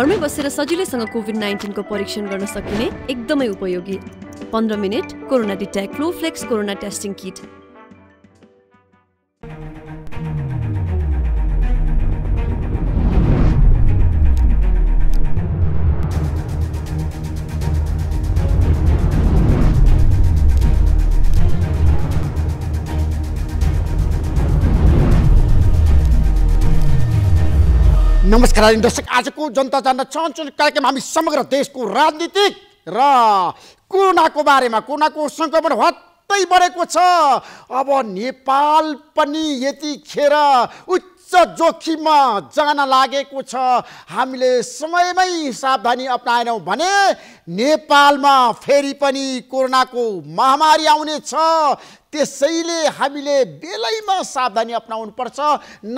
घरमै बसेर सजिलैसँग कोभिड नाइन्टिनको परीक्षण गर्न सकिने एकदमै उपयोगी पन्ध्र minute corona detect flex corona testing kit नमस्कार दर्शक आजको जनता जान्न चाहन्छौँ कार्यक्रम हामी समग्र देशको राजनीतिक र कोरोनाको बारेमा कोरोनाको सङ्क्रमण हत्तै बढेको छ अब नेपाल पनि यतिखेर उच्च जोखिममा जान लागेको छ हामीले समयमै सावधानी अप्नाएनौँ भने नेपालमा फेरि पनि कोरोनाको महामारी आउनेछ त्यसैले हामीले बेलैमा सावधानी पर्छ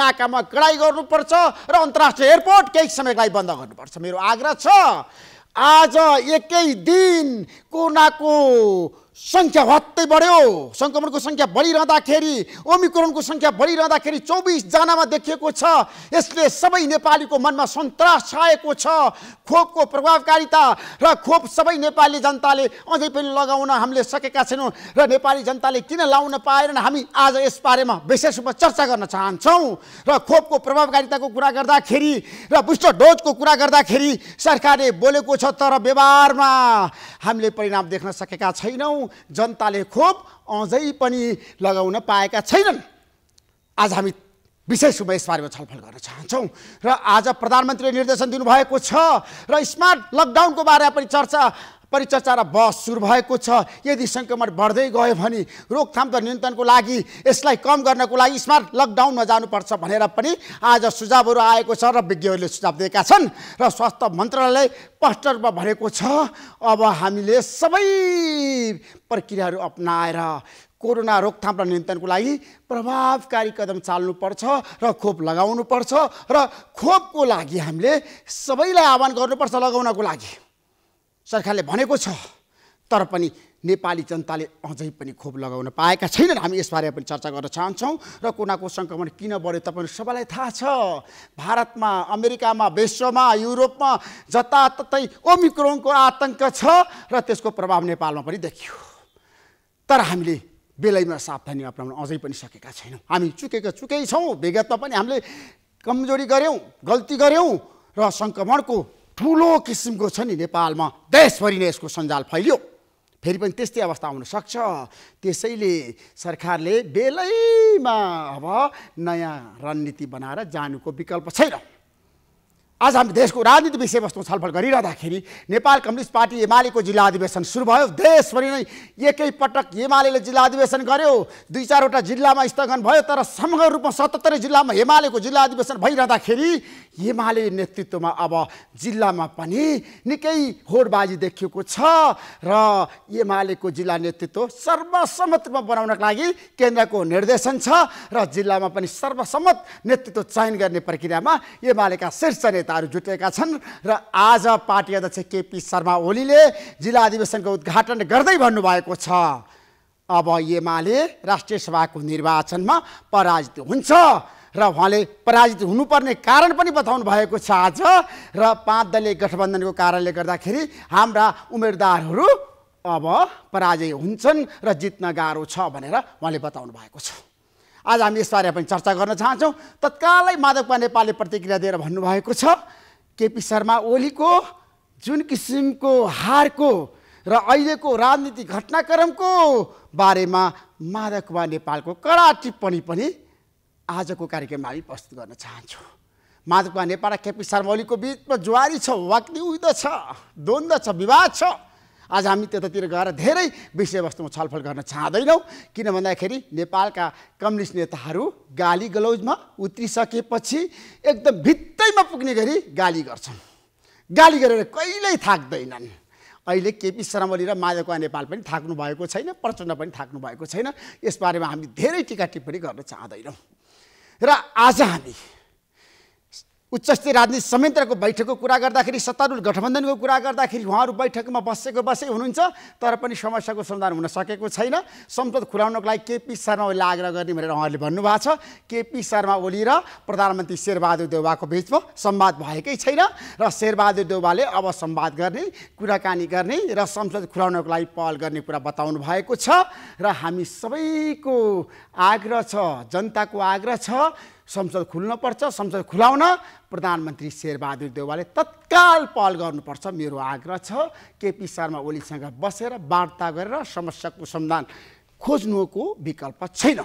नाकामा कडाइ गर्नुपर्छ र अन्तर्राष्ट्रिय एयरपोर्ट केही समयलाई बन्द गर्नुपर्छ मेरो आग्रह छ आज एकै दिन कोरोनाको सङ्ख्या हत्तै बढ्यो सङ्क्रमणको सङ्ख्या बढिरहँदाखेरि ओमिक्रोनको सङ्ख्या बढिरहँदाखेरि चौबिसजनामा देखिएको छ यसले सबै नेपालीको मनमा सन्तास छाएको छ खोपको प्रभावकारिता र खोप सबै नेपाली जनताले अझै पनि लगाउन हामीले सकेका छैनौँ र नेपाली जनताले किन लाउन पाएनन् हामी आज यस बारेमा विशेष रूपमा चर्चा गर्न चाहन्छौँ र खोपको प्रभावकारिताको कुरा गर्दाखेरि र बुस्टर डोजको कुरा गर्दाखेरि सरकारले बोलेको छ तर व्यवहारमा हामीले परिणाम देख्न सकेका छैनौँ जनताले खोप अझै पनि लगाउन पाएका छैनन् आज हामी विशेष रूपमा यसबारेमा छलफल गर्न चाहन्छौँ र आज प्रधानमन्त्रीले निर्देशन दिनुभएको छ र स्मार्ट लकडाउनको बारेमा पनि चर्चा परिचर्चा र बहस सुरु भएको छ यदि सङ्क्रमण बढ्दै गयो भने रोकथाम र नियन्त्रणको लागि यसलाई कम गर्नको लागि स्मार्ट लकडाउनमा जानुपर्छ भनेर पनि आज सुझावहरू आएको छ र विज्ञहरूले सुझाव दिएका छन् र स्वास्थ्य मन्त्रालयले स्पष्ट रूपमा भनेको छ अब हामीले सबै प्रक्रियाहरू अप्नाएर कोरोना रोकथाम र नियन्त्रणको लागि प्रभावकारी कदम चाल्नुपर्छ र खोप लगाउनुपर्छ र खोपको लागि हामीले सबैलाई आह्वान गर्नुपर्छ लगाउनको लागि सरकारले भनेको छ तर पनि नेपाली जनताले अझै पनि खोप लगाउन पाएका छैनन् हामी यसबारे पनि चर्चा गर्न चाहन्छौँ र कोनाको सङ्क्रमण किन बढ्यो तपाईँहरू सबैलाई थाहा छ भारतमा अमेरिकामा विश्वमा युरोपमा जताततै ओमिक्रोनको आतङ्क छ र त्यसको प्रभाव नेपालमा पनि देखियो तर हामीले बेलैमा सावधानी अप्नाउन अझै पनि सकेका छैनौँ हामी चुकेका चुकै छौँ विगतमा पनि हामीले कमजोरी गऱ्यौँ गल्ती गऱ्यौँ र सङ्क्रमणको ठुलो किसिमको छ नि नेपालमा देशभरि नै यसको सञ्जाल फैलियो फेरि पनि त्यस्तै अवस्था सक्छ त्यसैले सरकारले बेलैमा अब नयाँ रणनीति बनाएर जानुको विकल्प छैन आज हामी देशको राजनीति विषयवस्तु छलफल गरिरहँदाखेरि नेपाल कम्युनिस्ट पार्टी एमालेको जिल्ला अधिवेशन सुरु भयो देशभरि नै एकैपटक एमाले जिल्ला अधिवेशन गर्यो दुई चारवटा जिल्लामा स्थगन भयो तर समग्र रूपमा सतहत्तरै जिल्लामा एमालेको जिल्ला अधिवेशन भइरहँदाखेरि एमाले नेतृत्वमा अब जिल्लामा पनि निकै होडबाजी देखिएको छ र एमालेको जिल्ला नेतृत्व सर्वसम्मतमा बनाउनको लागि केन्द्रको निर्देशन छ र जिल्लामा पनि सर्वसम्मत नेतृत्व चयन गर्ने प्रक्रियामा एमालेका शीर्ष नेताहरू जुटेका छन् र आज पार्टी अध्यक्ष केपी शर्मा ओलीले जिल्ला अधिवेशनको उद्घाटन गर्दै भन्नुभएको छ अब एमाले राष्ट्रिय सभाको निर्वाचनमा पराजित हुन्छ र उहाँले पराजित हुनुपर्ने कारण पनि बताउनु भएको छ आज र पाँच दलीय गठबन्धनको कारणले गर्दाखेरि हाम्रा उम्मेदवारहरू अब पराजय हुन्छन् र जित्न गाह्रो छ भनेर उहाँले बताउनु भएको छ आज हामी यसबारे पनि चर्चा गर्न चाहन्छौँ तत्कालै माधवपा नेपालले प्रतिक्रिया दिएर भन्नुभएको छ केपी शर्मा ओलीको जुन किसिमको हारको र अहिलेको राजनीतिक घटनाक्रमको बारेमा माधव कुमार नेपालको कडा टिप्पणी पनि आजको कार्यक्रममा हामी प्रस्तुत गर्न चाहन्छौँ माधव कुमार नेपाल र केपी शर्मा ओलीको बिचमा जुवारी छ वाक्दै उइदो छ द्वन्द्व छ विवाद छ आज हामी त्यतातिर गएर धेरै विषयवस्तुमा छलफल गर्न चाहँदैनौँ किन भन्दाखेरि नेपालका कम्युनिस्ट नेताहरू गाली गलौजमा उत्रिसकेपछि एकदम भित्तैमा पुग्ने गरी गाली गर्छन् गाली गरेर कहिल्यै थाक्दैनन् अहिले केपी शर्मली र माधवका नेपाल पनि थाक्नु भएको छैन प्रचण्ड पनि थाक्नु भएको छैन यसबारेमा हामी धेरै टिका टिप्पणी गर्न चाहँदैनौँ र आज हामी उच्चस्तरीय राजनीति संयन्त्रको बैठकको कुरा गर्दाखेरि सत्तारूढ गठबन्धनको कुरा गर्दाखेरि उहाँहरू बैठकमा बसेको बसै हुनुहुन्छ तर पनि समस्याको समाधान हुन सकेको छैन संसद खुलाउनको लागि केपी शर्मा ओली आग्रह गर्ने भनेर उहाँहरूले भन्नुभएको छ केपी शर्मा ओली र प्रधानमन्त्री शेरबहादुर देउवाको बिचमा संवाद भएकै छैन र शेरबहादुर देउवाले अब संवाद गर्ने कुराकानी गर्ने र संसद खुलाउनको लागि पहल गर्ने कुरा बताउनु भएको छ र हामी सबैको आग्रह छ जनताको आग्रह छ संसद खुल्नुपर्छ संसद खुलाउन प्रधानमन्त्री शेरबहादुर देवालले तत्काल पहल गर्नुपर्छ मेरो आग्रह छ केपी शर्मा ओलीसँग बसेर वार्ता गरेर समस्याको समाधान खोज्नुको विकल्प छैन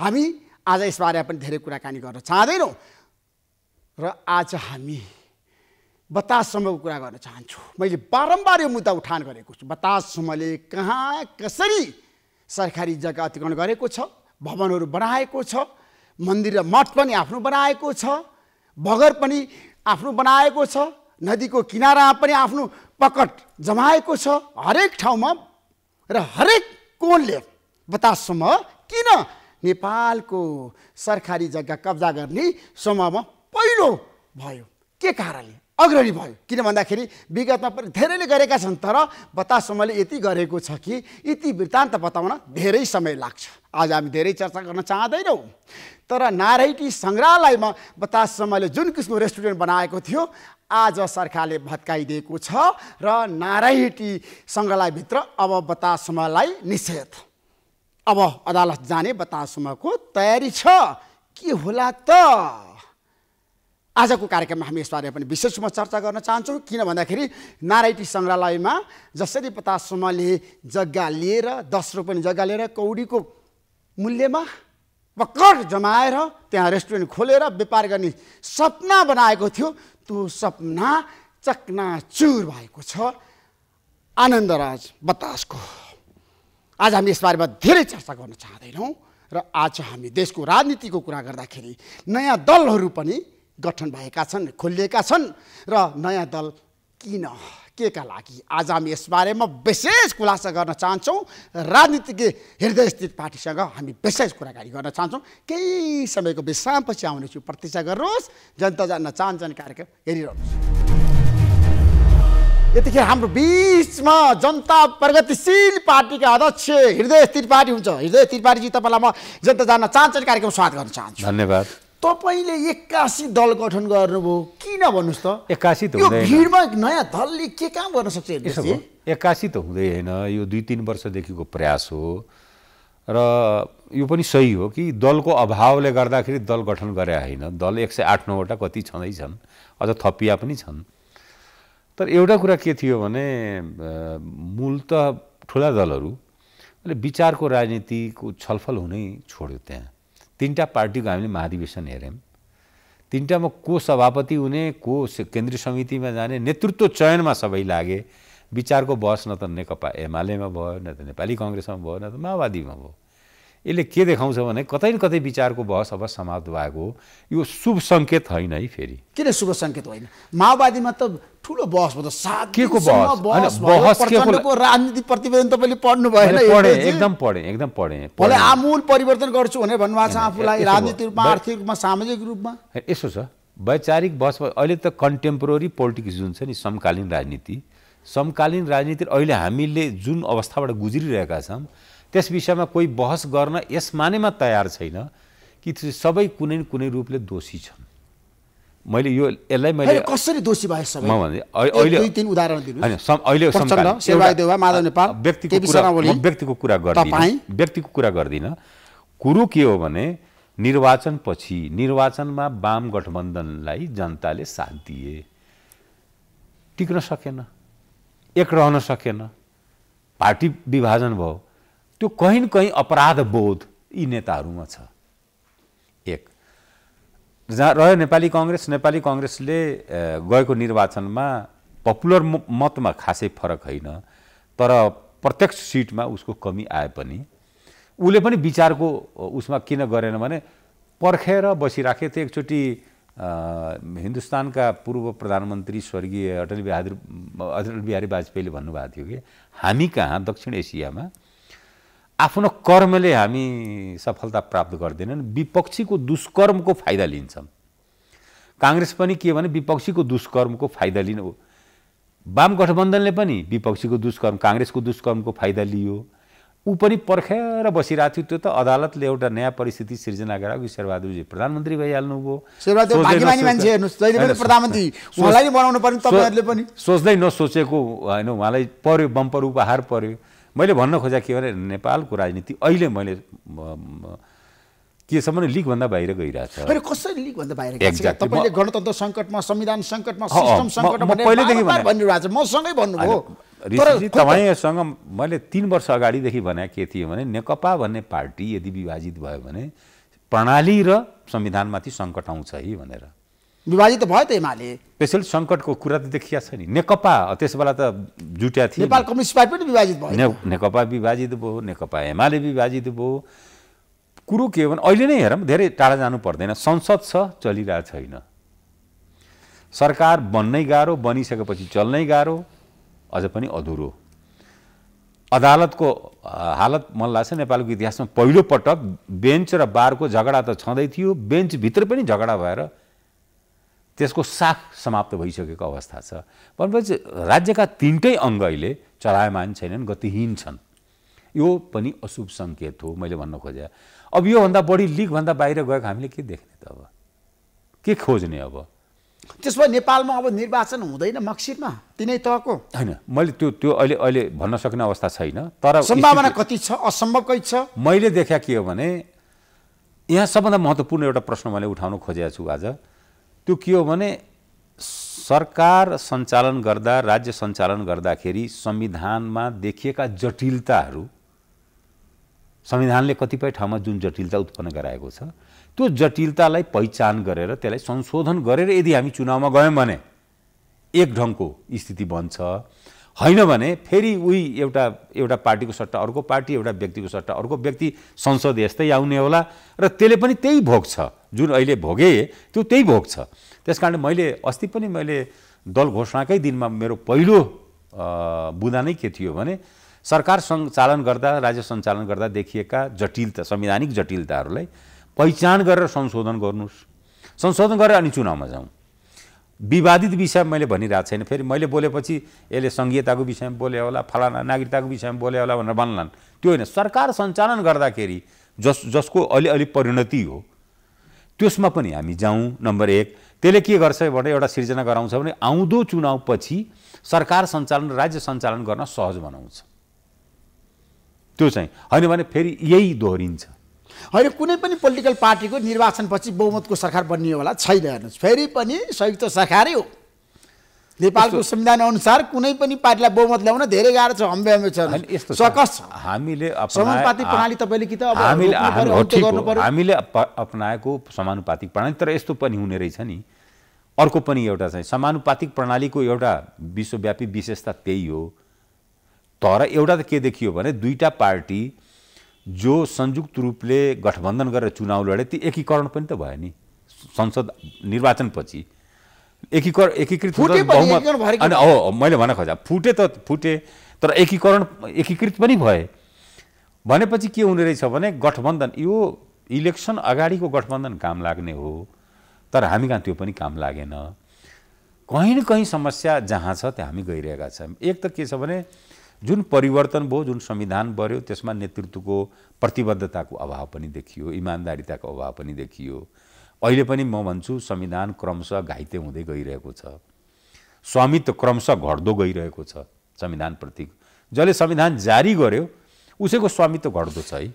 हामी आज यसबारे पनि धेरै कुराकानी गर्न चाहँदैनौँ र आज हामी बतासम्मको कुरा गर्न चाहन्छु मैले बारम्बार यो मुद्दा उठान गरेको छु बतासम्मले कहाँ कसरी सरकारी जग्गा अतिक्रमण गरेको छ भवनहरू बढाएको छ मन्दिर र मठ पनि आफ्नो बनाएको छ बगर पनि आफ्नो बनाएको छ नदीको किनारामा पनि आफ्नो पकड जमाएको छ हरेक ठाउँमा र हरेक कोणले बतासम्म किन नेपालको सरकारी जग्गा कब्जा गर्ने समूहमा पहिलो भयो के कारणले अग्रणी भयो किन भन्दाखेरि विगतमा पनि धेरैले गरेका छन् तर बतासम्मले यति गरेको छ कि यति वृत्तान्त बताउन धेरै समय लाग्छ आज हामी धेरै चर्चा गर्न चाहँदैनौँ तर नारायटी सङ्ग्रहालयमा बतासम्मले जुन किसिमको रेस्टुरेन्ट बनाएको थियो आज सरकारले भत्काइदिएको छ र नारायटी सङ्ग्रहालयभित्र अब बतासम्मलाई निषेध अब अदालत जाने बतासम्मको तयारी छ के होला त आजको कार्यक्रममा हामी यसबारे पनि विशेष रूपमा चर्चा गर्न चाहन्छौँ किन भन्दाखेरि नारायटी सङ्ग्रहालयमा जसरी पचास जग्गा लिएर दस रुपियाँ जग्गा लिएर कौडीको मूल्यमा पकड जमाएर त्यहाँ रेस्टुरेन्ट खोलेर व्यापार गर्ने सपना बनाएको थियो त्यो सपना चकनाचुर भएको छ आनन्दराज बतासको आज हामी यसबारेमा धेरै चर्चा गर्न चाहँदैनौँ र आज हामी देशको राजनीतिको कुरा गर्दाखेरि नयाँ दलहरू पनि गठन भएका छन् खोलिएका छन् र नयाँ दल किन केका लागि आज हामी यसबारेमा विशेष खुलासा गर्न चाहन्छौँ राजनीतिज्ञ हृदयस्थित पार्टीसँग हामी विशेष कुराकानी गर्न चाहन्छौँ केही समयको विश्रामपछि आउनेछु प्रतीक्षा गर्नुहोस् जनता जान्न चाहन्छन् कार्यक्रम हेरिरहनुहोस् यतिखेर हाम्रो बिचमा जनता प्रगतिशील पार्टीका अध्यक्ष हृदय पार्टी हुन्छ हृदय त्रिपाठीजी तपाईँलाई म जनता जान्न चाहन्छ कार्यक्रम स्वागत गर्न चाहन्छु धन्यवाद तपाईँले एक्कासी दल गठन गर्नुभयो किन भन्नुहोस् त एक्कासी त भिडमा नयाँ दलले के काम गर्न सक्छ एक्कासी त हुँदै होइन यो दुई तिन वर्षदेखिको प्रयास हो र यो पनि सही हो कि दलको अभावले गर्दाखेरि दल गठन गरे होइन दल एक सय आठ नौवटा कति छँदैछन् अझ थपिया पनि छन् तर एउटा कुरा के थियो भने मूल त ठुला दलहरू विचारको राजनीतिको छलफल हुनै छोड्यो त्यहाँ तिनवटा पार्टीको हामीले महाधिवेशन हेऱ्यौँ तिनवटामा को सभापति हुने को केन्द्रीय समितिमा जाने नेतृत्व चयनमा सबै लागे विचारको बहस न त नेकपा एमालेमा भयो न त नेपाली कङ्ग्रेसमा भयो न त माओवादीमा भयो यसले के देखाउँछ भने कतै न कतै विचारको बहस अब समाप्त भएको यो शुभ सङ्केत होइन है फेरि किन शुभ सङ्केत होइन माओवादीमा त ठुलो बहस भयो के को बहस बहस राजनीति प्रतिवेदन तपाईँले पढ्नु भएन पढेँ एकदम पढेँ एकदम पढेँ मलाई आमूल परिवर्तन गर्छु भनेर भन्नुभएको छ आफूलाई राजनीतिक रूपमा आर्थिक रूपमा सामाजिक रूपमा यसो छ वैचारिक बहस अहिले त कन्टेम्पोरेरी पोलिटिक्स जुन छ नि समकालीन राजनीति समकालीन राजनीति अहिले हामीले जुन अवस्थाबाट गुज्रिरहेका छौँ त्यस विषयमा कोही बहस गर्न यस मानेमा तयार छैन कि सबै कुनै न कुनै रूपले दोषी छन् मैले यो यसलाई मैले कसरी दोषी भए अहिले दुई तीन उदाहरण अहिले माधव नेपाल व्यक्तिको कुरा म व्यक्तिको कुरा गर्दिनँ व्यक्तिको कुरा कुरो के हो भने निर्वाचनपछि निर्वाचनमा वाम गठबन्धनलाई जनताले साथ दिए टिक्न सकेन एक रहन सकेन पार्टी विभाजन भयो त्यो कहीँ न कहीँ अपराध बोध यी नेताहरूमा छ एक जहाँ रह्यो नेपाली कङ्ग्रेस नेपाली कङ्ग्रेसले गएको निर्वाचनमा पपुलर मतमा खासै फरक होइन तर प्रत्यक्ष सिटमा उसको कमी आए पनि उसले पनि विचारको उसमा किन गरेन भने पर्खेर बसिराखे त्यो एकचोटि हिन्दुस्तानका पूर्व प्रधानमन्त्री स्वर्गीय अटल बिहादुर अटल बिहारी वाजपेयीले भन्नुभएको थियो कि हामी कहाँ दक्षिण एसियामा आफ्नो कर्मले हामी सफलता प्राप्त गर्दैनन् विपक्षीको दुष्कर्मको फाइदा लिन्छन् काङ्ग्रेस पनि के भने विपक्षीको दुष्कर्मको फाइदा लिनु वाम गठबन्धनले पनि विपक्षीको दुष्कर्म काङ्ग्रेसको दुष्कर्मको फाइदा लियो ऊ पनि पर्खेर बसिरहेको थियो त्यो त अदालतले एउटा नयाँ परिस्थिति सिर्जना गरायो कि शेरबहादुरजी प्रधानमन्त्री भइहाल्नुभयो सोच्दै नसोचेको होइन उहाँलाई पर्यो बम्पर उपहार पर्यो मैले भन्न खोजेको के भने नेपालको राजनीति अहिले मैले केसम्म लिगभन्दा बाहिर गइरहेको छ कसरी बाहिर गणतन्त्र सङ्कटमा संविधान सङ्कटमा छ तपाईँसँग मैले तिन वर्ष अगाडिदेखि भने के थियो भने नेकपा भन्ने पार्टी यदि विभाजित भयो भने प्रणाली र संविधानमाथि सङ्कट आउँछ है भनेर विभाजित भयो त एमाले स्पेसल सङ्कटको कुरा त देखिया छ नि नेकपा त्यस बेला त जुट्या थियो नेपाल कम्युनिस्ट पार्टी पनि विभाजित भयो ने नेकपा विभाजित भयो नेकपा एमाले विभाजित भयो कुरो के हो भने अहिले नै हेरौँ धेरै टाढा जानु पर्दैन संसद छ चलिरहेको छैन सरकार बन्नै गाह्रो बनिसकेपछि चल्नै गाह्रो अझ पनि अधुरो अदालतको हालत मलाई लाग्छ नेपालको इतिहासमा पहिलोपटक बेन्च र बारको झगडा त छँदै थियो बेन्चभित्र पनि झगडा भएर त्यसको साख समाप्त भइसकेको अवस्था छ भनेपछि राज्यका तिनटै अङ्ग अहिले चलायमान छैनन् गतिहीन छन् यो पनि अशुभ सङ्केत हो मैले भन्न खोजेँ अब योभन्दा बढी लिगभन्दा बाहिर गएको हामीले के देख्ने त अब के खोज्ने अब त्यसो भए नेपालमा अब निर्वाचन हुँदैन मक्सिरमा तिनै तहको होइन मैले त्यो त्यो अहिले अहिले भन्न सक्ने अवस्था छैन तर सम्भावना कति छ असम्भव कति छ मैले देखा के हो भने यहाँ सबभन्दा महत्त्वपूर्ण एउटा प्रश्न मैले उठाउन खोजेको छु आज त्यो के हो भने सरकार सञ्चालन गर्दा राज्य सञ्चालन गर्दाखेरि संविधानमा देखिएका जटिलताहरू संविधानले कतिपय ठाउँमा जुन जटिलता उत्पन्न गराएको छ त्यो जटिलतालाई पहिचान गरेर त्यसलाई संशोधन गरेर यदि हामी चुनावमा गयौँ भने एक ढङ्गको स्थिति बन्छ होइन भने फेरि उही एउटा एउटा पार्टीको सट्टा अर्को पार्टी एउटा व्यक्तिको सट्टा अर्को व्यक्ति संसद यस्तै आउने होला र त्यसले पनि त्यही भोग्छ जुन अहिले भोगे त्यो त्यही भोग छ त्यस कारण मैले अस्ति पनि मैले दल घोषणाकै दिनमा मेरो पहिलो बुदा नै के थियो भने सरकार सञ्चालन गर्दा राज्य सञ्चालन गर्दा देखिएका जटिलता संवैधानिक जटिलताहरूलाई पहिचान गरेर संशोधन गर्नुहोस् संशोधन गरेर अनि चुनावमा जाउँ विवादित विषय मैले भनिरहेको छैन फेरि मैले बोलेपछि यसले सङ्घीयताको विषयमा बोले होला फलाना नागरिकताको विषयमा बोले होला भनेर भन्लान् त्यो होइन सरकार सञ्चालन गर्दाखेरि जस जसको अलिअलि परिणति हो त्यसमा पनि हामी जाउँ नम्बर एक त्यसले के गर्छ भने एउटा सिर्जना गराउँछ भने आउँदो चुनावपछि सरकार सञ्चालन राज्य सञ्चालन गर्न सहज बनाउँछ त्यो चाहिँ होइन भने फेरि यही दोहोरिन्छ होइन कुनै पनि पोलिटिकल पार्टीको निर्वाचनपछि बहुमतको सरकार बनियो होला छैन हेर्नुहोस् फेरि पनि संयुक्त सरकारै हो नेपालको संविधान अनुसार कुनै पनि पार्टीलाई बहुमत ल्याउन धेरै गाह्रो छ हम्बे हम्बे छ हामीले समानुपातिक प्रणाली तपाईँले कि त हामीले हामीले अपनाएको समानुपातिक प्रणाली तर यस्तो पनि हुने रहेछ नि अर्को पनि एउटा चाहिँ समानुपातिक प्रणालीको एउटा विश्वव्यापी विशेषता त्यही हो तर एउटा त के देखियो भने दुईवटा पार्टी जो संयुक्त रूपले गठबन्धन गरेर चुनाव लडे ती एकीकरण पनि त भयो नि संसद निर्वाचनपछि एकीकरण एकीकृत अनि हो मैले भन्न खोजा फुटे त फुटे तर एकीकरण एकीकृत पनि भए भनेपछि के हुने रहेछ भने गठबन्धन यो इलेक्सन अगाडिको गठबन्धन काम लाग्ने हो तर हामी कहाँ त्यो पनि काम लागेन कहीँ न कहीँ समस्या जहाँ छ त्यहाँ हामी गइरहेका छौँ एक त के छ भने जुन परिवर्तन भयो जुन संविधान बढ्यो त्यसमा नेतृत्वको प्रतिबद्धताको अभाव पनि देखियो इमान्दारिताको अभाव पनि देखियो अहिले पनि म भन्छु संविधान क्रमशः घाइते हुँदै गइरहेको छ स्वामित्व क्रमशः घट्दो गइरहेको छ संविधानप्रति जसले संविधान जारी गर्यो उसैको स्वामित्व घट्दो छ है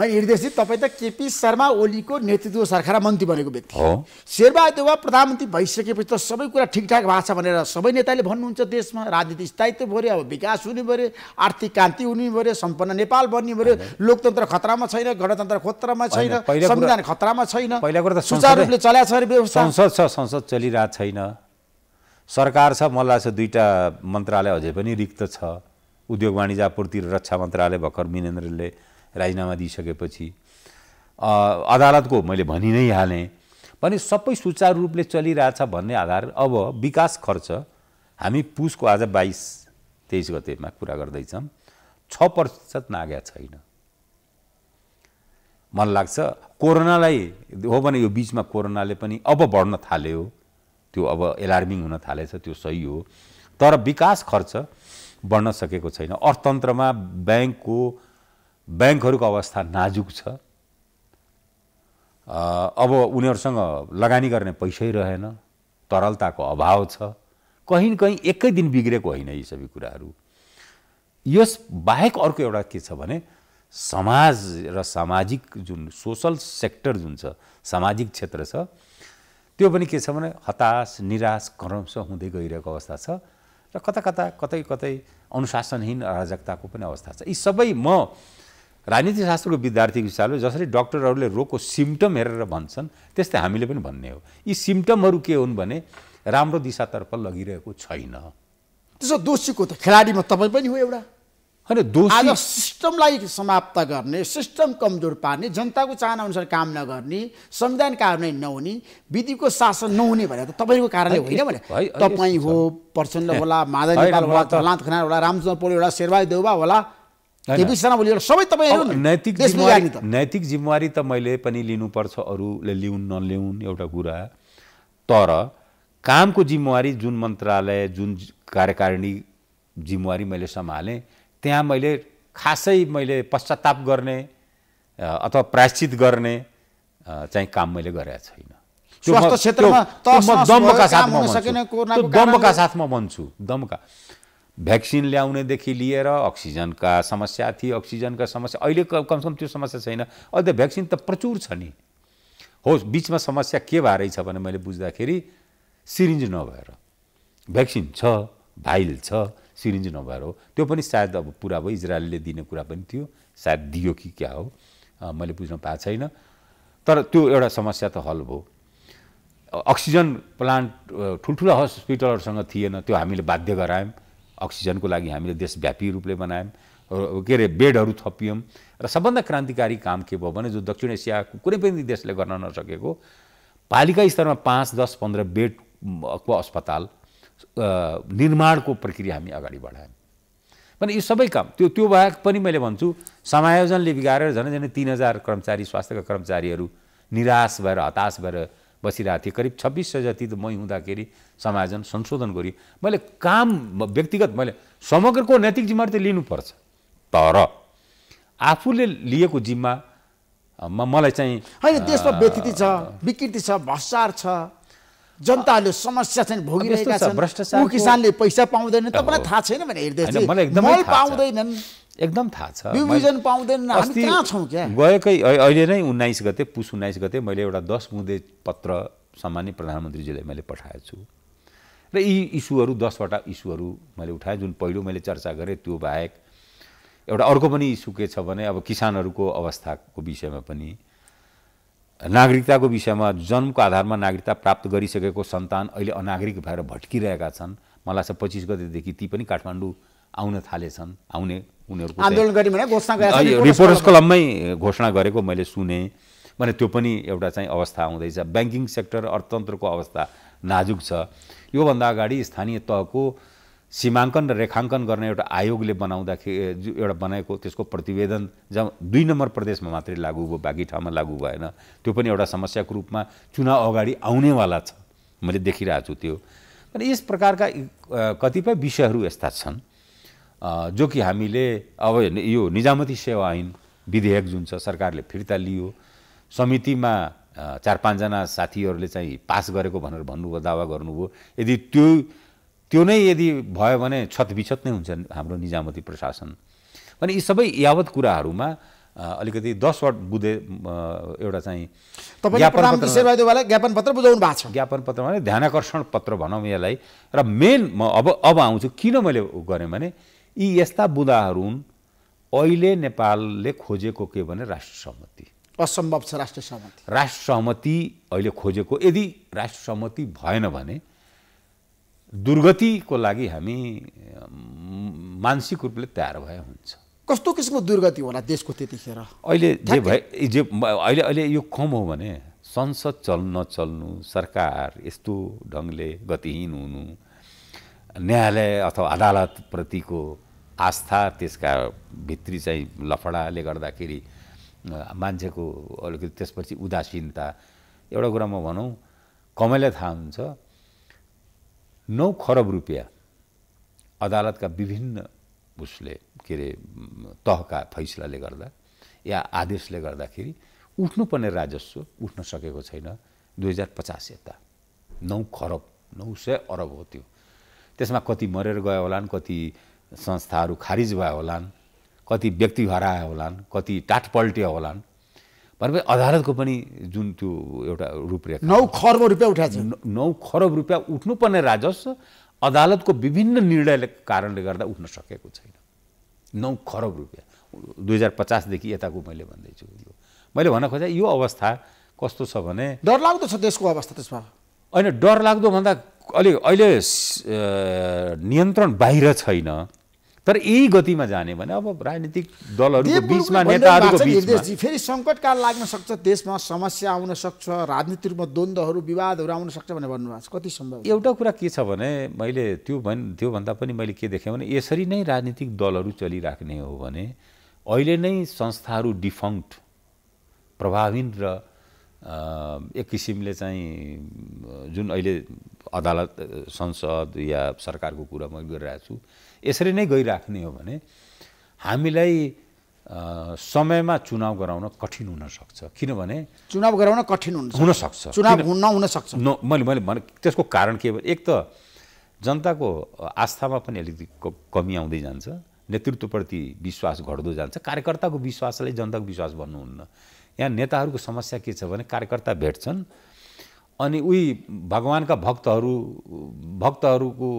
निर्देशित तपाईँ त केपी शर्मा ओलीको नेतृत्व सरकार मन्त्री बनेको व्यक्ति हो शेरबहादुर प्रधानमन्त्री भइसकेपछि त सबै कुरा ठिकठाक भएको छ भनेर सबै नेताले भन्नुहुन्छ देशमा राजनीति स्थायित्व भयो अब विकास हुने पऱ्यो आर्थिक क्रान्ति हुने पऱ्यो सम्पन्न नेपाल बन्ने पऱ्यो लोकतन्त्र खतरामा छैन गणतन्त्र खतरामा छैन संविधान खतरामा छैन पहिला त सुचारू रूपले चलाएको छ व्यवस्था संसद छ संसद चलिरहेको छैन सरकार छ मलाई लाग्छ दुईवटा मन्त्रालय अझै पनि रिक्त छ उद्योग वाणिज्य आपूर्ति र रक्षा मन्त्रालय भर्खर मिनेन्द्रले राजीनामा दिइसकेपछि अदालतको मैले भनि नै हालेँ भने सबै सुचारू रूपले चलिरहेछ भन्ने आधार अब विकास खर्च हामी पुसको आज बाइस तेइस गतेमा कुरा गर्दैछौँ छ प्रतिशत नाग्या छैन मन लाग्छ कोरोनालाई हो भने यो बिचमा कोरोनाले पनि अब बढ्न थाल्यो त्यो अब एलार्मिङ हुन थालेछ त्यो सही हो तर विकास खर्च बढ्न सकेको छैन अर्थतन्त्रमा ब्याङ्कको ब्याङ्कहरूको अवस्था नाजुक छ अब उनीहरूसँग लगानी गर्ने पैसै रहेन तरलताको अभाव छ कहीँ कहीँ एकै दिन बिग्रेको होइन यी सबै कुराहरू यस बाहेक अर्को एउटा के छ भने समाज र सामाजिक जुन सोसल सेक्टर जुन छ सामाजिक क्षेत्र छ त्यो पनि के छ भने हताश निराश क्रमश हुँदै गइरहेको अवस्था छ र कता कता कतै कतै अनुशासनहीन अराजकताको पनि अवस्था छ यी सबै म राजनीति शास्त्रको विद्यार्थीको हिसाबले जसरी डक्टरहरूले रोगको सिम्टम हेरेर भन्छन् त्यस्तै हामीले पनि भन्ने हो यी सिम्टमहरू के हुन् भने राम्रो दिशातर्फ लगिरहेको छैन त्यसो दोषीको त खेलाडीमा तपाईँ पनि हो एउटा होइन दोषी सिस्टमलाई समाप्त गर्ने सिस्टम कमजोर पार्ने जनताको चाहना अनुसार काम नगर्ने संविधान कारण नहुने विधिको शासन नहुने भनेर त तपाईँको कारणले होइन भने तपाईँ हो प्रचण्ड होला माधव नेपाल होला धलान्त खनाल होला रामचन्द्र पौडेल होला शेरबहादुर देउबा होला केपी सबै तपाईँ नैतिक जिम्मेवारी नैतिक जिम्मेवारी त मैले पनि लिनुपर्छ अरूले लिउन् नलिउन् एउटा कुरा तर कामको जिम्मेवारी जुन मन्त्रालय जुन कार्यकारिणी जिम्मेवारी मैले सम्हालेँ त्यहाँ मैले खासै मैले पश्चाताप गर्ने अथवा प्रायश्चित गर्ने चाहिँ काम मैले गरेका छैन स्वास्थ्य क्षेत्रमा दम्बका साथमा भन्छु दम्बका भ्याक्सिन ल्याउनेदेखि लिएर अक्सिजनका समस्या थियो अक्सिजनका समस्या अहिले कमसेकम त्यो समस्या छैन अहिले त भ्याक्सिन त प्रचुर छ नि होस् बिचमा समस्या के भएरै छ भने मैले बुझ्दाखेरि सिरिन्ज नभएर भ्याक्सिन छ भाइल छ सिरिन्ज नभएर हो त्यो पनि सायद अब पुरा भयो इजरायलले दिने कुरा पनि थियो सायद दियो कि क्या हो मैले बुझ्न पाएको छैन तर त्यो एउटा समस्या त हल भयो अक्सिजन प्लान्ट ठुल्ठुला हस्पिटलहरूसँग थिएन त्यो हामीले बाध्य गरायौँ अक्सिजनको लागि हामीले देशव्यापी रूपले बनायौँ के अरे बेडहरू थपियौँ र सबभन्दा क्रान्तिकारी काम के भयो भने जो दक्षिण एसियाको कुनै पनि देशले गर्न नसकेको पालिका स्तरमा पाँच दस पन्ध्र बेडको अस्पताल निर्माणको प्रक्रिया हामी अगाडि बढायौँ भने यो सबै काम त्यो त्यो बाहेक पनि मैले भन्छु समायोजनले बिगारेर झन् झन् तिन हजार कर्मचारी स्वास्थ्यका कर्मचारीहरू निराश भएर हताश भएर बसिरहेको थिएँ करिब छब्बिस सय जति त मै हुँदाखेरि समाजन संशोधन गरी मैले काम व्यक्तिगत मैले समग्रको नैतिक जिम्मा त लिनुपर्छ तर आफूले लिएको जिम्मा मलाई चाहिँ होइन त्यसमा व्यक्ति छ विकृति छ भ्रष्टार छ जनताहरूले समस्या चाहिँ भोगिरहेका छन् किसानले पैसा पाउँदैन तपाईँलाई थाहा छैन भने हेर्दै पाउँदैनन् एकदम थाहा छ पाउँदैन अस्ति गएकै अहिले नै उन्नाइस गते पुस उन्नाइस गते मैले एउटा दस बुँदे पत्र सामान्य प्रधानमन्त्रीजीलाई मैले पठाएको छु र यी इस्युहरू दसवटा इस्युहरू मैले उठाएँ जुन पहिलो मैले चर्चा गरेँ त्यो बाहेक एउटा अर्को पनि इस्यु के छ भने अब किसानहरूको अवस्थाको विषयमा पनि नागरिकताको विषयमा जन्मको आधारमा नागरिकता प्राप्त गरिसकेको सन्तान अहिले अनागरिक भएर भट्किरहेका छन् मलाई छ पच्चिस गतेदेखि ती पनि काठमाडौँ आउन थालेछन् आउने उनीहरूको रिपोर्टर्स कलममै घोषणा गरेको मैले सुने भने त्यो पनि एउटा चाहिँ अवस्था आउँदैछ ब्याङ्किङ सेक्टर अर्थतन्त्रको अवस्था नाजुक छ योभन्दा अगाडि स्थानीय तहको सीमाङ्कन र रेखाङ्कन गर्ने एउटा आयोगले बनाउँदाखेरि एउटा बनाएको त्यसको प्रतिवेदन जहाँ दुई नम्बर प्रदेशमा मात्रै लागु भयो बाँकी ठाउँमा लागु भएन त्यो पनि एउटा समस्याको रूपमा चुनाव अगाडि आउनेवाला छ मैले देखिरहेको छु त्यो अनि यस प्रकारका कतिपय विषयहरू यस्ता छन् जो कि हामीले अब यो निजामती सेवा ऐन विधेयक जुन छ सरकारले फिर्ता लियो समितिमा चार पाँचजना साथीहरूले चाहिँ पास गरेको भनेर भन्नुभयो दावा गर्नुभयो यदि त्यो त्यो नै यदि भयो भने छतविछत नै हुन्छ हाम्रो निजामती प्रशासन अनि यी सबै यावत कुराहरूमा अलिकति दसवट बुधे एउटा चाहिँ ज्ञापन पत्र बुझाउनु भएको छ ज्ञापन पत्र भने ध्यानकर्षण पत्र भनौँ यसलाई र मेन म अब अब आउँछु किन मैले गरेँ भने यी यस्ता बुदाहरू हुन् अहिले नेपालले खोजेको के भने राष्ट्र सहमति असम्भव छ राष्ट्र सहमति राष्ट्र सहमति अहिले खोजेको यदि राष्ट्र सहमति भएन भने दुर्गतिको लागि हामी मानसिक रूपले तयार भए हुन्छ कस्तो किसिमको दुर्गति होला देशको त्यतिखेर अहिले जे भए जे अहिले अहिले यो कम हो भने संसद चल्नु नचल्नु सरकार यस्तो ढङ्गले गतिहीन हुनु न्यायालय अथवा अदालतप्रतिको आस्था त्यसका भित्री चाहिँ लफडाले गर्दाखेरि मान्छेको अलिकति त्यसपछि उदासीनता एउटा कुरा म भनौँ कमैलाई थाहा हुन्छ नौ खरब रुपियाँ अदालतका विभिन्न उसले के अरे तहका फैसलाले गर्दा या आदेशले गर्दाखेरि उठ्नुपर्ने राजस्व उठ्न सकेको छैन दुई हजार पचास यता नौ खरब नौ सय अरब हो त्यो त्यसमा कति मरेर गयो होला होलान् कति संस्थाहरू खारिज भए होलान् कति व्यक्ति हराए होलान् कति टाटपल्टे होलान् भनेपछि अदालतको पनि जुन त्यो एउटा रूपरेखा नौ खरब रुपियाँ उठाएको छ नौ खरब रुपियाँ उठ्नुपर्ने राजस्व अदालतको विभिन्न निर्णयले कारणले गर्दा उठ्न सकेको छैन नौ खरब रुपियाँ दुई हजार पचासदेखि यताको मैले भन्दैछु यो मैले भन्न खोजेँ यो अवस्था कस्तो छ भने डरलाग्दो छ देशको अवस्था त्यसमा होइन डरलाग्दो भन्दा अलिक अहिले नियन्त्रण बाहिर छैन तर यही गतिमा जाने भने अब राजनीतिक दलहरूको बिचमा नेताहरूको बिचमा फेरि सङ्कटकाल लाग्न सक्छ देशमा समस्या आउन सक्छ राजनीतिक रूपमा द्वन्द्वहरू विवादहरू आउन सक्छ भनेर भन्नुभएको छ कति सम्भव एउटा कुरा के छ भने मैले त्यो भन् त्योभन्दा पनि मैले के देखेँ भने यसरी नै राजनीतिक दलहरू चलिराख्ने हो भने अहिले नै संस्थाहरू डिफङ्क्ट प्रभावहीन र एक किसिमले चाहिँ जुन अहिले अदालत संसद या सरकारको कुरा म गरिरहेको छु यसरी नै गइराख्ने हो भने हामीलाई समयमा चुनाव गराउन कठिन हुनसक्छ किनभने चुनाव गराउन कठिन हुन्छ हुनसक्छ चुनाव हुन न मैले मैले भने त्यसको कारण के भने एक त जनताको आस्थामा पनि अलिकति कमी आउँदै जान्छ नेतृत्वप्रति विश्वास घट्दो जान्छ कार्यकर्ताको विश्वासलाई जनताको विश्वास भन्नुहुन्न यहाँ नेताहरूको समस्या के छ भने कार्यकर्ता भेट्छन् अनि उही भगवान्का भक्तहरू भक्तहरूको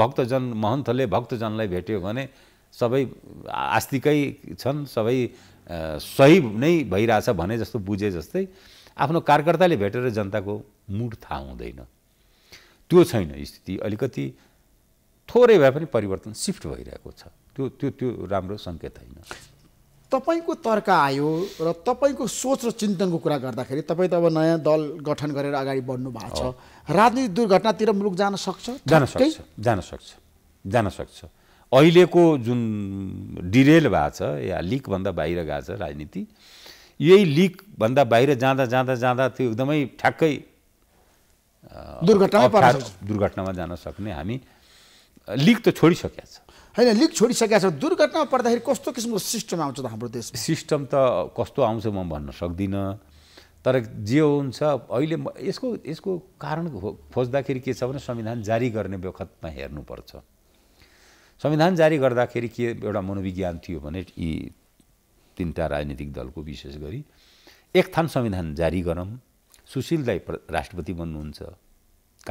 भक्तजन महन्तले भक्तजनलाई भेट्यो भने सबै आस्तिकै छन् सबै सही नै भइरहेछ भने जस्तो बुझे जस्तै आफ्नो कार्यकर्ताले भेटेर जनताको मुड थाहा हुँदैन त्यो छैन स्थिति अलिकति थोरै भए पनि परिवर्तन सिफ्ट भइरहेको छ त्यो त्यो त्यो राम्रो सङ्केत होइन तपाईँको तर्क आयो र तपाईँको सोच र चिन्तनको कुरा गर्दाखेरि तपाईँ त अब नयाँ दल गठन गरेर अगाडि बढ्नु भएको छ राजनीतिक दुर्घटनातिर मुलुक जान सक्छ जान सक्छ जान सक्छ जान सक्छ अहिलेको जुन डिरेल भएको छ या लिकभन्दा बाहिर गएको छ राजनीति यही लिकभन्दा बाहिर जाँदा जाँदा जाँदा त्यो एकदमै ठ्याक्कै दुर्घटना दुर्घटनामा जान सक्ने हामी लिक त छोडिसकेका छ होइन लिग छोडिसकेका छ दुर्घटनामा पर्दाखेरि कस्तो किसिमको सिस्टम आउँछ त हाम्रो देश सिस्टम त कस्तो आउँछ म भन्न सक्दिनँ तर जे हुन्छ अहिले यसको यसको कारण खोज्दाखेरि के छ भने संविधान जारी गर्ने बखतमा हेर्नुपर्छ संविधान जारी गर्दाखेरि के एउटा मनोविज्ञान थियो भने यी तिनवटा राजनीतिक दलको विशेष गरी एक थान संविधान जारी गरौँ सुशीलदाई राष्ट्रपति बन्नुहुन्छ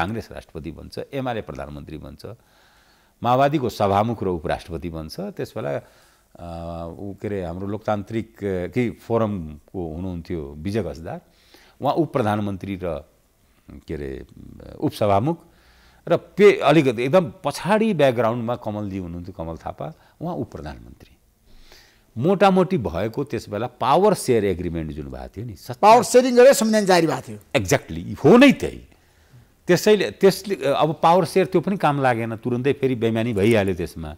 काङ्ग्रेस राष्ट्रपति बन्छ एमआलए प्रधानमन्त्री बन्छ माओवादीको सभामुख र उपराष्ट्रपति बन्छ त्यसबेला ऊ के अरे हाम्रो लोकतान्त्रिक केही फोरमको हुनुहुन्थ्यो विजय हजदार उहाँ उप प्रधानमन्त्री र के अरे उपसभामुख र पे अलिकति एकदम पछाडि ब्याकग्राउन्डमा कमलजी हुनुहुन्थ्यो कमल थापा उहाँ उप प्रधानमन्त्री मोटामोटी भएको त्यसबेला पावर सेयर एग्रिमेन्ट जुन भएको थियो नि पावर सेयरिङ गरेर संविधान जारी भएको थियो एक्ज्याक्टली हो नै त्यही त्यसैले त्यसले अब पावर सेयर त्यो पनि काम लागेन तुरुन्तै फेरि बेमानी भइहाल्यो त्यसमा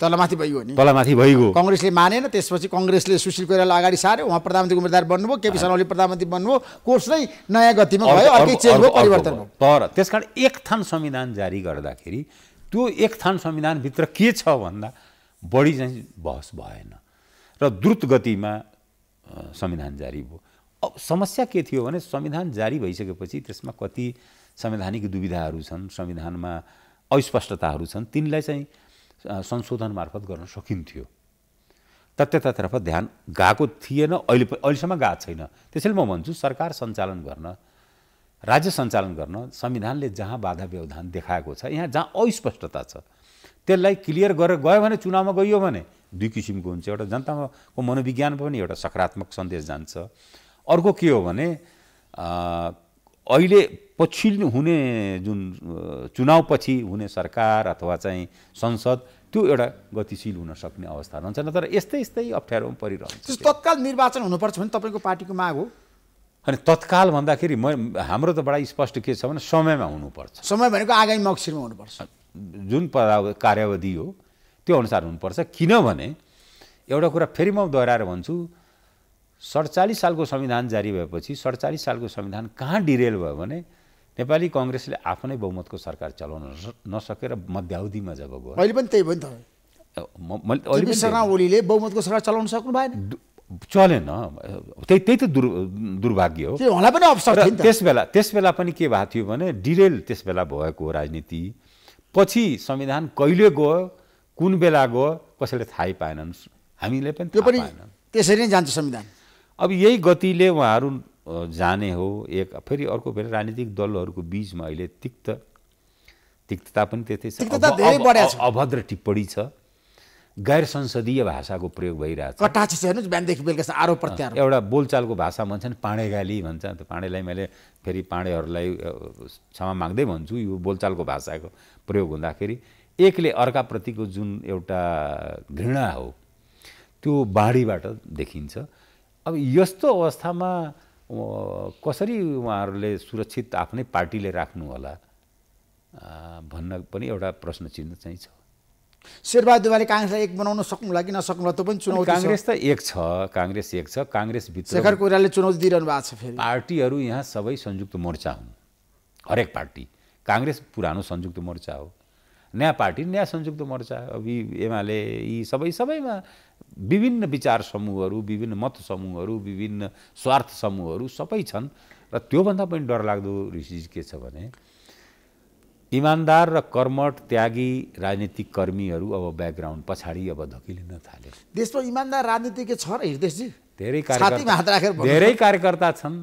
तलमाथि भइगयो नि तलमाथि भइगयो कङ्ग्रेसले मानेन त्यसपछि कङ्ग्रेसले सुशील कोइराला अगाडि सार्यो उहाँ प्रधानमन्त्रीको उम्मेद्वार बन्नुभयो केपी शर्मा शर्माले प्रधानमन्त्री बन्नुभयो कोर्स नै नयाँ गतिमा भयो अर्कै चेन्ज भयो परिवर्तन भयो तर त्यस कारण एक थान संविधान जारी गर्दाखेरि त्यो एक थान संविधानभित्र के छ भन्दा बढी चाहिँ बहस भएन र द्रुत गतिमा संविधान जारी भयो अब समस्या के थियो भने संविधान जारी भइसकेपछि त्यसमा कति संवैधानिक दुविधाहरू छन् संविधानमा अस्पष्टताहरू छन् तिनलाई चाहिँ संशोधन मार्फत गर्न सकिन्थ्यो तथ्यतातर्फ ध्यान गएको थिएन अहिले अहिलेसम्म गएको छैन त्यसैले म भन्छु सरकार सञ्चालन गर्न राज्य सञ्चालन गर्न संविधानले जहाँ बाधा व्यवधान देखाएको छ यहाँ जहाँ अस्पष्टता छ त्यसलाई क्लियर गरेर गयो भने चुनावमा गइयो भने दुई किसिमको हुन्छ एउटा जनताको मनोविज्ञान पनि एउटा सकारात्मक सन्देश जान्छ अर्को के हो भने अहिले पछिल्लो हुने जुन चुनावपछि हुने सरकार अथवा चाहिँ संसद त्यो एउटा गतिशील हुन सक्ने अवस्था रहन्छ तर यस्तै यस्तै अप्ठ्यारोमा परिरहन्छ तत्काल निर्वाचन हुनुपर्छ भने तपाईँको पार्टीको माग हो अनि तत्काल भन्दाखेरि म हाम्रो त बडा स्पष्ट के छ भने समयमा हुनुपर्छ समय भनेको आगामी मक्सिरमा हुनुपर्छ जुन पदा कार्यावधि हो त्यो अनुसार हुनुपर्छ किनभने एउटा कुरा फेरि म दोहोऱ्याएर भन्छु सडचालिस सालको संविधान जारी भएपछि सडचालिस सालको संविधान कहाँ डिरेल भयो भने नेपाली कङ्ग्रेसले आफ्नै बहुमतको सरकार चलाउन नसकेर मध्यावधिमा जब गयो अहिले पनि त्यही भयो नि त शर्मा ओलीले बहुमतको सरकार चलाउन सक्नु भएन चलेन त्यही त्यही त दुर् दुर्भाग्य हो उहाँलाई पनि अवसर त्यस बेला त्यस बेला पनि के भएको थियो भने डिरेल त्यस बेला भएको राजनीति पछि संविधान कहिले गयो कुन बेला गयो कसैले थाहै पाएनन् हामीले पनि त्यो पनि त्यसरी नै जान्छ संविधान अब यही गतिले उहाँहरू जाने हो एक फेरि अर्को फेरि राजनीतिक दलहरूको बिचमा अहिले तिक्त तिक्तता पनि त्यस्तै छ अभद्र टिप्पणी छ गैर संसदीय भाषाको प्रयोग भइरहेको छ आरोप प्रत्यारोप एउटा बोलचालको भाषा भन्छन् पाँडेगाली भन्छ त्यो पाँडेलाई मैले फेरि पाँडेहरूलाई क्षमा माग्दै भन्छु यो बोलचालको भाषाको प्रयोग हुँदाखेरि एकले अर्काप्रतिको जुन एउटा घृणा हो त्यो बाढीबाट देखिन्छ अब यस्तो अवस्थामा कसरी उहाँहरूले सुरक्षित आफ्नै पार्टीले राख्नु होला भन्न पनि एउटा प्रश्न चिन्ह चाहिँ छ शेरबहादुर काङ्ग्रेसलाई एक बनाउन सक्नुला कि नसक्नुला त्यो पनि चुनौती काङ्ग्रेस त एक छ काङ्ग्रेस एक छ काङ्ग्रेसभित्र शेखर कोइराले चुनौती दिइरहनु भएको छ फेरि पार्टीहरू यहाँ सबै संयुक्त मोर्चा हुन् हरेक पार्टी काङ्ग्रेस पुरानो संयुक्त मोर्चा हो नयाँ पार्टी नयाँ संयुक्त मोर्चा अब यी एमाले यी सबै सबैमा विभिन्न विचार समूहहरू विभिन्न मत समूहहरू विभिन्न स्वार्थ समूहहरू सबै छन् र त्योभन्दा पनि डरलाग्दो ऋषिज के छ भने इमान्दार र कर्मठ त्यागी राजनीतिक कर्मीहरू अब ब्याकग्राउन्ड पछाडि अब धकिलिन थाले देशमा इमान्दार राजनीतिज्ञ छ र हृदयजी धेरै कार्यकर्ता धेरै कार्यकर्ता छन्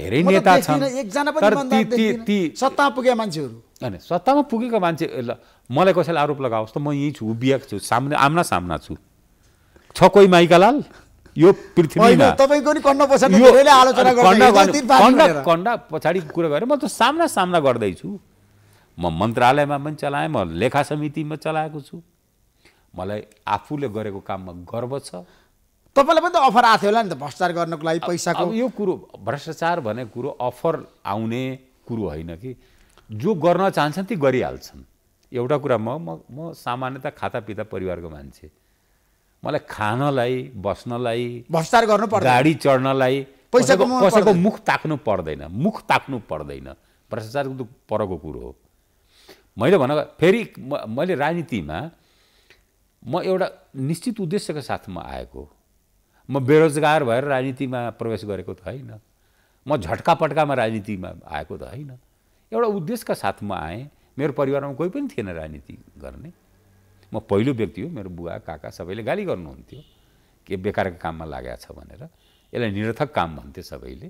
धेरै नेता छन् तर ती सत्तामा पुगेका मान्छेहरू होइन सत्तामा पुगेका मान्छे ल मलाई कसैले आरोप लगाओस् त म यहीँ छु उभिएको छु सामना आम्ना सामना छु छ कोही माइकालाल यो पृथ्वीमा कन्डा पछाडि कुरा गरेँ म त सामना सामना गर्दैछु म मन्त्रालयमा पनि चलाएँ म लेखा समितिमा चलाएको छु मलाई आफूले गरेको काममा गर्व छ तपाईँलाई पनि त अफर आएको थियो होला नि त भ्रष्टाचार गर्नको लागि पैसाको यो कुरो भ्रष्टाचार भन्ने कुरो अफर आउने कुरो होइन कि जो गर्न चाहन्छन् ती गरिहाल्छन् एउटा कुरा म म सामान्यतः खाता पिता परिवारको मान्छे मलाई खानलाई बस्नलाई भ्रष्टाचार गर्नु पर्छ गाडी चढ्नलाई पैसाको कसैको मुख ताक्नु पर्दैन मुख ताक्नु पर्दैन भ्रष्टाचारको त परको कुरो हो मैले भन फेरि मैले राजनीतिमा म एउटा निश्चित उद्देश्यको साथमा आएको म बेरोजगार भएर राजनीतिमा प्रवेश गरेको त होइन म झट्का पट्कामा राजनीतिमा आएको त होइन एउटा उद्देश्यका साथमा आएँ मेरो परिवारमा कोही पनि थिएन राजनीति गर्ने म पहिलो व्यक्ति हो मेरो बुवा काका सबैले गाली गर्नुहुन्थ्यो के बेकारको काममा लागेको छ भनेर यसलाई निरर्थक काम भन्थे सबैले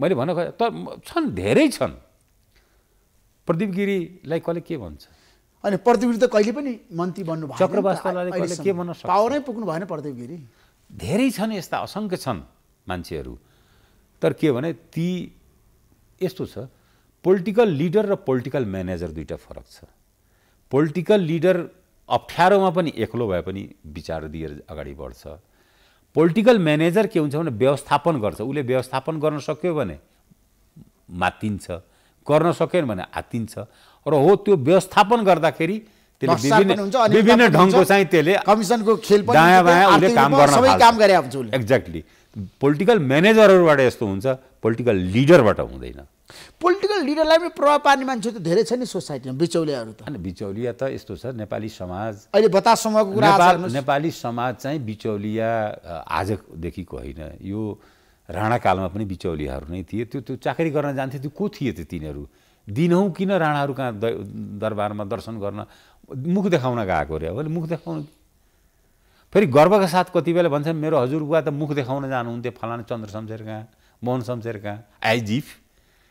मैले भन्न खोजेँ तर छन् धेरै छन् प्रदीप गिरीलाई कसले के भन्छ अनि प्रदीप गिरी त कहिले पनि मन्त्री बन्नु भएको चक्रवास्तवलाई कहिले के भन्न पावरै पुग्नु भएन प्रदीप गिरी धेरै छन् यस्ता असङ्ख्य छन् मान्छेहरू तर के भने ती यस्तो छ पोलिटिकल लिडर र पोलिटिकल म्यानेजर दुइटा फरक छ पोलिटिकल लिडर अप्ठ्यारोमा पनि एक्लो भए पनि विचार दिएर अगाडि बढ्छ पोलिटिकल म्यानेजर के हुन्छ भने व्यवस्थापन गर्छ उसले व्यवस्थापन गर्न सक्यो भने मातिन्छ गर्न सकेन भने आतिन्छ र हो त्यो व्यवस्थापन गर्दाखेरि त्यसले विभिन्न विभिन्न ढङ्गको चाहिँ त्यसले कमिसनको खेल दायाँ बायाँ उसले काम गर्न एक्ज्याक्टली पोलिटिकल म्यानेजरहरूबाट यस्तो हुन्छ पोलिटिकल लिडरबाट हुँदैन पोलिटिकल लिडरलाई पनि प्रभाव पार्ने मान्छे त धेरै छ नि सोसाइटीमा बिचौलियाहरू त बिचौलिया त यस्तो छ नेपाली समाज अहिले बतास कुरा नेपाल, नेपाली समाज चाहिँ बिचौलिया आजदेखिको होइन यो राणाकालमा पनि बिचौलियाहरू नै थिए त्यो त्यो चाकरी गर्न जान्थे त्यो को थिए त्यो तिनीहरू दिनहुँ किन राणाहरू कहाँ दरबारमा दर्शन गर्न मुख देखाउन गएको अरे अब मुख देखाउनु फेरि गर्वका साथ कति बेला भन्छन् मेरो हजुरबुवा त मुख देखाउन जानुहुन्थ्यो फलाना चन्द्र शमशेर कहाँ मोहन शमशेर कहाँ आइजिफ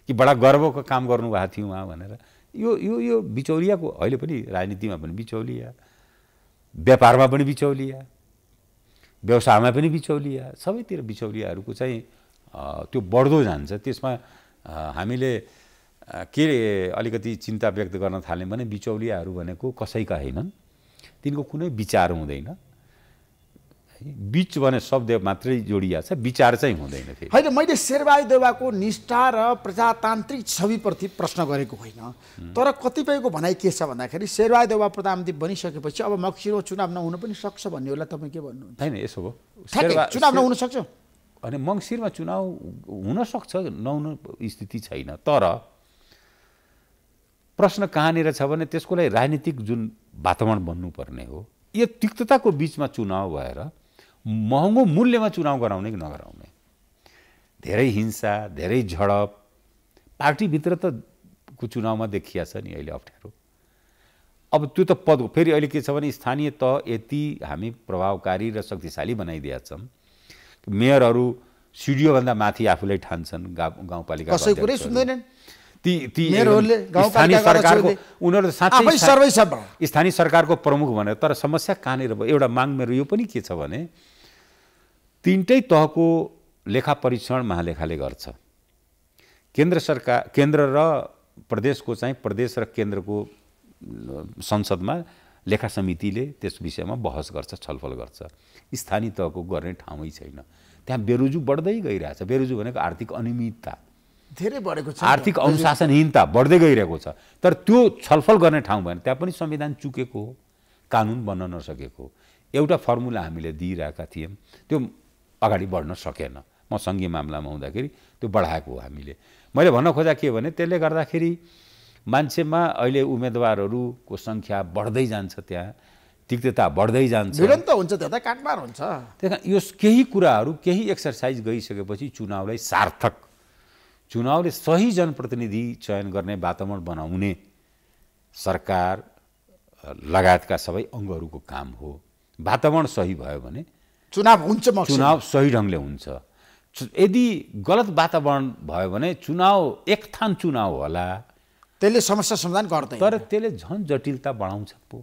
कि बडा गर्वको काम गर्नुभएको थियो उहाँ भनेर यो यो यो बिचौलियाको अहिले पनि राजनीतिमा पनि बिचौलिया व्यापारमा पनि बिचौलिया व्यवसायमा पनि बिचौलिया सबैतिर बिचौलियाहरूको चाहिँ त्यो बढ्दो जान्छ त्यसमा हामीले के अलिकति चिन्ता व्यक्त गर्न थाल्यौँ भने बिचौलियाहरू भनेको कसैका होइनन् तिनको कुनै विचार हुँदैन बिच भने शब्द मात्रै जोडिया छ विचार चाहिँ हुँदैन थियो होइन मैले देवाको निष्ठा र प्रजातान्त्रिक छविप्रति प्रश्न गरेको होइन तर कतिपयको भनाइ के छ भन्दाखेरि देवा प्रधानमन्त्री बनिसकेपछि अब मक्सिरो चुनाव नहुन पनि सक्छ भन्ने भन्नेहरूलाई तपाईँ के भन्नु होइन यसो हो चुनाव नहुन सक्छ अनि मङ्सिरमा चुनाव हुनसक्छ नहुनु स्थिति छैन तर प्रश्न कहाँनिर छ भने त्यसको लागि राजनीतिक जुन वातावरण बन्नुपर्ने हो यो तिक्तताको बिचमा चुनाव भएर महँगो मूल्यमा चुनाव गराउने कि नगराउने धेरै हिंसा धेरै झडप पार्टीभित्र त को चुनावमा देखिया छ नि अहिले अप्ठ्यारो अब त्यो त पद फेरि अहिले के छ भने स्थानीय तह यति हामी प्रभावकारी र शक्तिशाली बनाइदिएका छौँ मेयरहरू सिडिओभन्दा माथि आफूलाई ठान्छन् गाउँ गाउँपालिका कुरै सुन्दैनन् ती ती स्थानीय सरकारको उनीहरू साँच्चै स्थानीय सरकारको प्रमुख भनेर तर समस्या कहाँनिर भयो एउटा माग मेरो यो पनि के छ भने तिनटै तहको लेखा परीक्षण महालेखाले गर्छ केन्द्र सरकार केन्द्र र प्रदेशको चाहिँ प्रदेश र केन्द्रको संसदमा लेखा समितिले त्यस विषयमा बहस गर्छ छलफल गर्छ स्थानीय तहको गर्ने ठाउँै छैन त्यहाँ बेरुजु बढ्दै गइरहेछ बेरुजु भनेको आर्थिक अनियमितता धेरै बढेको छ आर्थिक अनुशासनहीनता बढ्दै गइरहेको छ तर त्यो छलफल गर्ने ठाउँ भएन त्यहाँ पनि संविधान चुकेको हो कानुन बन्न नसकेको एउटा फर्मुला हामीले दिइरहेका थियौँ त्यो अगाडि बढ्न सकेन म सङ्घीय मामलामा हुँदाखेरि त्यो बढाएको हो हामीले मैले भन्न खोजा के भने त्यसले गर्दाखेरि मान्छेमा अहिले उम्मेदवारहरूको सङ्ख्या बढ्दै जान्छ त्यहाँ तिक्तता बढ्दै जान्छ निरन्तर हुन्छ त्यता काटमार हुन्छ त्यस कारण यो केही कुराहरू केही एक्सर्साइज गइसकेपछि चुनावलाई सार्थक चुनावले सही जनप्रतिनिधि चयन गर्ने वातावरण बनाउने सरकार लगायतका सबै अङ्गहरूको काम हो वातावरण सही भयो भने चुनाव हुन्छ चुनाव सही ढङ्गले हुन्छ यदि गलत वातावरण भयो भने चुनाव एक थान चुनाव होला त्यसले समस्या समाधान गर्दैन तर त्यसले झन् जटिलता बढाउँछ पो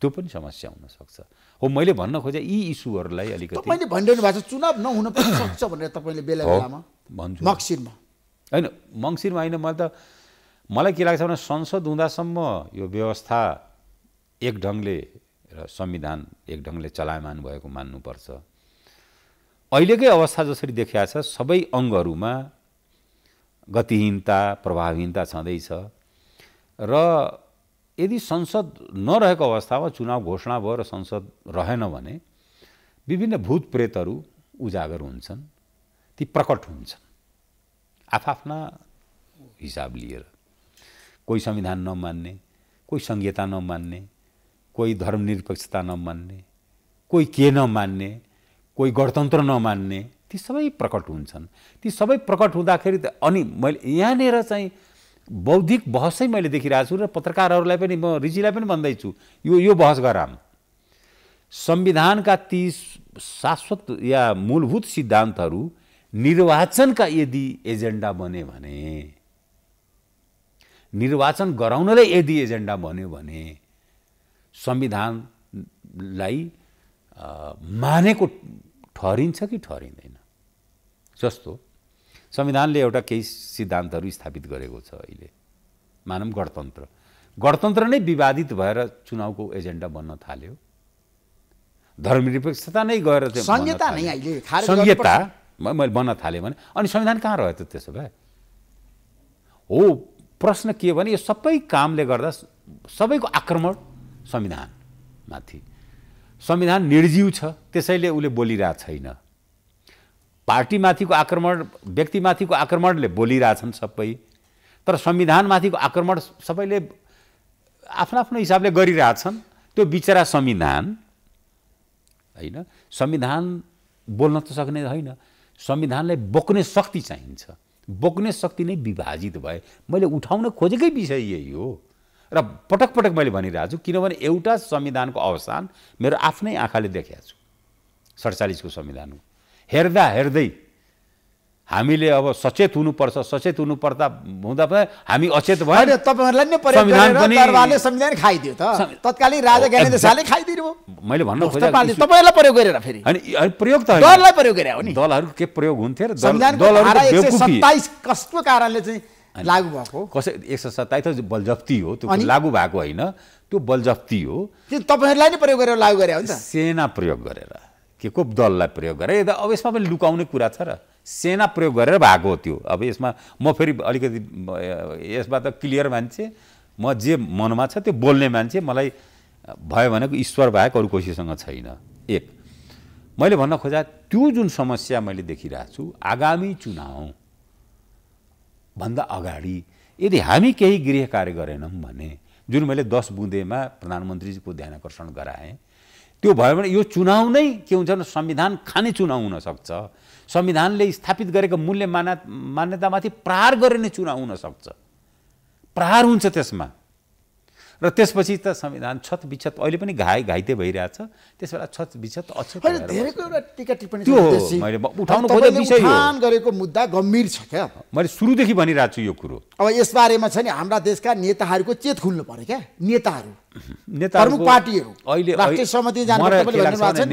त्यो पनि समस्या हुनसक्छ हो मैले भन्न खोजेँ यी इस्युहरूलाई अलिकति मैले भनिरहनु भएको छ चुनाव नहुन पनि सक्छ भनेर तपाईँले बेला बेलामा भन्छु मङ्सिरमा होइन मङ्सिरमा होइन मैले त मलाई के लाग्छ भने संसद हुँदासम्म यो व्यवस्था एक ढङ्गले र संविधान एक ढङ्गले चलायमान भएको मान्नुपर्छ अहिलेकै अवस्था जसरी देखिया छ सबै अङ्गहरूमा गतिहीनता प्रभावहीनता छँदैछ र यदि संसद नरहेको अवस्थामा चुनाव घोषणा भयो र संसद रहेन भने विभिन्न भूत प्रेतहरू उजागर हुन्छन् ती प्रकट हुन्छन् आफ्ना हिसाब लिएर कोही संविधान नमान्ने कोही संहिता नमान्ने कोही धर्मनिरपेक्षता नमान्ने कोही के नमान्ने कोही गणतन्त्र नमान्ने ती सबै प्रकट हुन्छन् ती सबै प्रकट हुँदाखेरि अनि मैले यहाँनिर चाहिँ बौद्धिक बहसै मैले देखिरहेको छु र पत्रकारहरूलाई पनि म रिजीलाई पनि भन्दैछु यो यो बहस गराम संविधानका ती शाश्वत या मूलभूत सिद्धान्तहरू निर्वाचनका यदि एजेन्डा बन्यो भने निर्वाचन गराउनलाई यदि एजेन्डा बन्यो भने संविधानलाई मानेको ठहरिन्छ कि ठहरिँदैन जस्तो संविधानले एउटा केही सिद्धान्तहरू स्थापित गरेको छ अहिले मानौँ गणतन्त्र गणतन्त्र नै विवादित भएर चुनावको एजेन्डा बन्न थाल्यो धर्मनिरपेक्षता नै गएर संहिता मैले बन्न थालेँ भने अनि संविधान कहाँ रह्यो त त्यसो भए हो प्रश्न के भने यो सबै कामले गर्दा सबैको आक्रमण संविधानमाथि संविधान निर्जीव छ त्यसैले उसले बोलिरहेको छैन पार्टीमाथिको आक्रमण व्यक्तिमाथिको आक्रमणले बोलिरहेछन् सबै तर संविधानमाथिको आक्रमण सबैले आफ्नो आफ्नो हिसाबले गरिरहेछन् त्यो बिचरा संविधान होइन संविधान बोल्न त सक्ने होइन संविधानलाई बोक्ने शक्ति चाहिन्छ बोक्ने शक्ति नै विभाजित भए मैले उठाउन खोजेकै विषय यही हो र पटक पटक मैले भनिरहेको छु किनभने एउटा संविधानको अवसान मेरो आफ्नै आँखाले देखेको छु सडचालिसको संविधान हेर्दा हेर्दै हामीले अब सचेत हुनुपर्छ सचेत हुनु पर्दा हुँदा पनि हामी अचेत भयो तपाईँहरूलाई संविधान खाइदियो त तत्कालीन राजा ज्ञानेन्द्रले खाइदिनु मैले भन्न खोजेको तपाईँहरूलाई प्रयोग गरेर फेरि अनि प्रयोग त दललाई प्रयोग गरे हो नि दलहरू के प्रयोग हुन्थ्यो र संविधान सत्ताइस कसको कारणले चाहिँ लागु भएको कसै एक सय सत्ताइस बलजप्ती हो त्यो लागू भएको होइन त्यो बलजप्ती हो तपाईँहरूलाई नै प्रयोग गरेर लागु गरे हो सेना प्रयोग गरेर के को दललाई प्रयोग गरे अब यसमा पनि लुकाउने कुरा छ र सेना प्रयोग गरेर भएको हो त्यो अब यसमा म फेरि अलिकति यसबाट क्लियर मान्छे म जे मनमा छ त्यो बोल्ने मान्छे मलाई भयो भनेको ईश्वर बाहेक अरू कसैसँग छैन एक मैले भन्न खोजा त्यो जुन समस्या मैले देखिरहेको छु आगामी चुनाव भन्दा अगाडि यदि हामी केही गृह कार्य गरेनौँ भने जुन मैले दस बुँदेमा प्रधानमन्त्रीजीको ध्यान आकर्षण गराएँ त्यो भयो भने यो चुनाव नै के हुन्छ भने संविधान खाने चुनाव हुनसक्छ संविधानले स्थापित गरेको मूल्य मान्यतामाथि प्रहार गर्ने चुनाव हुनसक्छ प्रहार हुन्छ त्यसमा र त्यसपछि त संविधान छत विछत अहिले पनि घाइ घाइते भइरहेछ त्यस बेला छत विछत गरेको मुद्दा गम्भीर छ क्या मैले सुरुदेखि भनिरहेको छु यो कुरो अब यसबारेमा छ नि हाम्रा देशका नेताहरूको चेत खुल्नु पर्यो क्या नेताहरू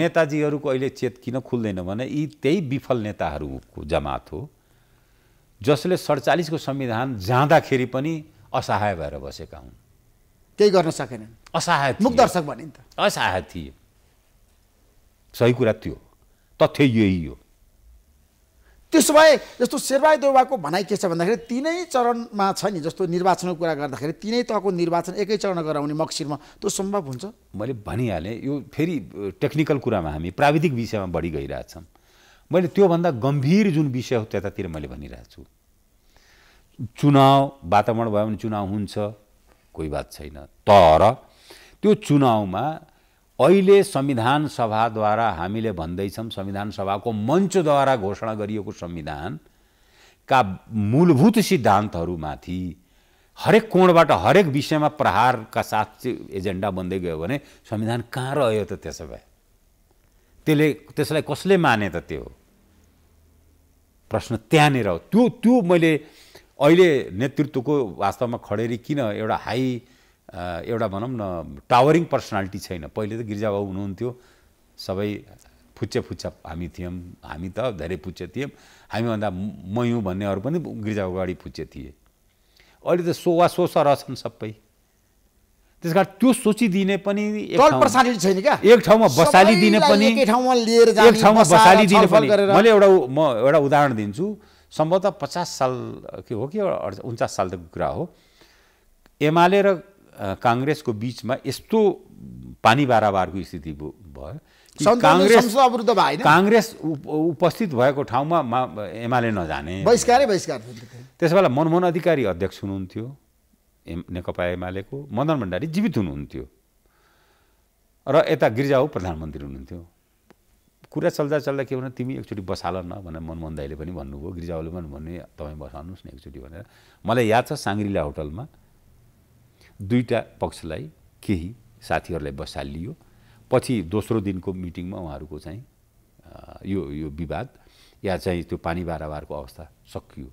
नेताजीहरूको अहिले चेत किन खुल्दैन भने यी त्यही विफल नेताहरूको जमात हो जसले सडचालिसको संविधान जाँदाखेरि पनि असहाय भएर बसेका हुन् केही गर्न सकेनन् असहाय मुख दर्शक भने त असहाय थिए सही कुरा त्यो तथ्य यही हो त्यसो भए जस्तो देवबाको भनाइ के छ भन्दाखेरि तिनै चरणमा छ नि जस्तो निर्वाचनको कुरा गर्दाखेरि तिनै तहको निर्वाचन एकै चरण गराउने मक्सिरमा त्यो सम्भव हुन्छ मैले भनिहालेँ यो फेरि टेक्निकल कुरामा हामी प्राविधिक विषयमा बढी गइरहेछौँ मैले त्योभन्दा गम्भीर जुन विषय हो त्यतातिर मैले भनिरहेको छु चुनाव वातावरण भयो भने चुनाव हुन्छ कोही बात छैन तर त्यो चुनावमा अहिले संविधान सभाद्वारा हामीले भन्दैछौँ संविधान सभाको मञ्चद्वारा घोषणा गरिएको संविधानका मूलभूत सिद्धान्तहरूमाथि हरेक कोणबाट हरेक विषयमा प्रहारका साथ एजेन्डा बन्दै गयो भने संविधान कहाँ रह्यो त त्यसो भए त्यसले त्यसलाई कसले माने त त्यो प्रश्न त्यहाँनिर हो त्यो त्यो मैले अहिले नेतृत्वको वास्तवमा खडेरी किन एउटा हाई एउटा भनौँ न टावरिङ पर्सनालिटी छैन पहिले त गिर्जाबाबु हुनुहुन्थ्यो सबै फुच्चे फुच्चा हामी थियौँ हामी त धेरै फुच्चे थियौँ हामीभन्दा मयु भन्नेहरू पनि गिर्जा अगाडि फुच्चे थिए अहिले त सोवा सोसा रहेछन् सबै त्यस कारण त्यो सोचिदिने पनि छैन क्या एक ठाउँमा बसालिदिने पनि एक ठाउँमा बसालिदिने पनि मैले एउटा म एउटा उदाहरण दिन्छु सम्भवतः पचास साल के हो कि एउटा उन्चास सालको कुरा हो एमाले र काङ्ग्रेसको बिचमा यस्तो पानी बाराबारको स्थिति भयो काङ्ग्रेस काङ्ग्रेस उपस्थित भएको ठाउँमा एमाले नजाने बहिष्कारै बहिष्कार त्यस बेला मनमोहन अधिकारी अध्यक्ष हुनुहुन्थ्यो एम नेकपा एमालेको मदन भण्डारी जीवित हुनुहुन्थ्यो र यता गिर्जा हो प्रधानमन्त्री हुनुहुन्थ्यो कुरा चल्दा चल्दा के भन्नु तिमी एकचोटि बसाल न भनेर मनमोहन दाईले पनि भन्नुभयो गिरिजावले पनि भन्ने तपाईँ बसाउनुहोस् न एकचोटि भनेर मलाई याद छ साङ्ग्रिला होटलमा दुईवटा पक्षलाई केही साथीहरूलाई बसालियो पछि दोस्रो दिनको मिटिङमा उहाँहरूको चाहिँ यो यो विवाद या चाहिँ त्यो पानी बाराबारको अवस्था सकियो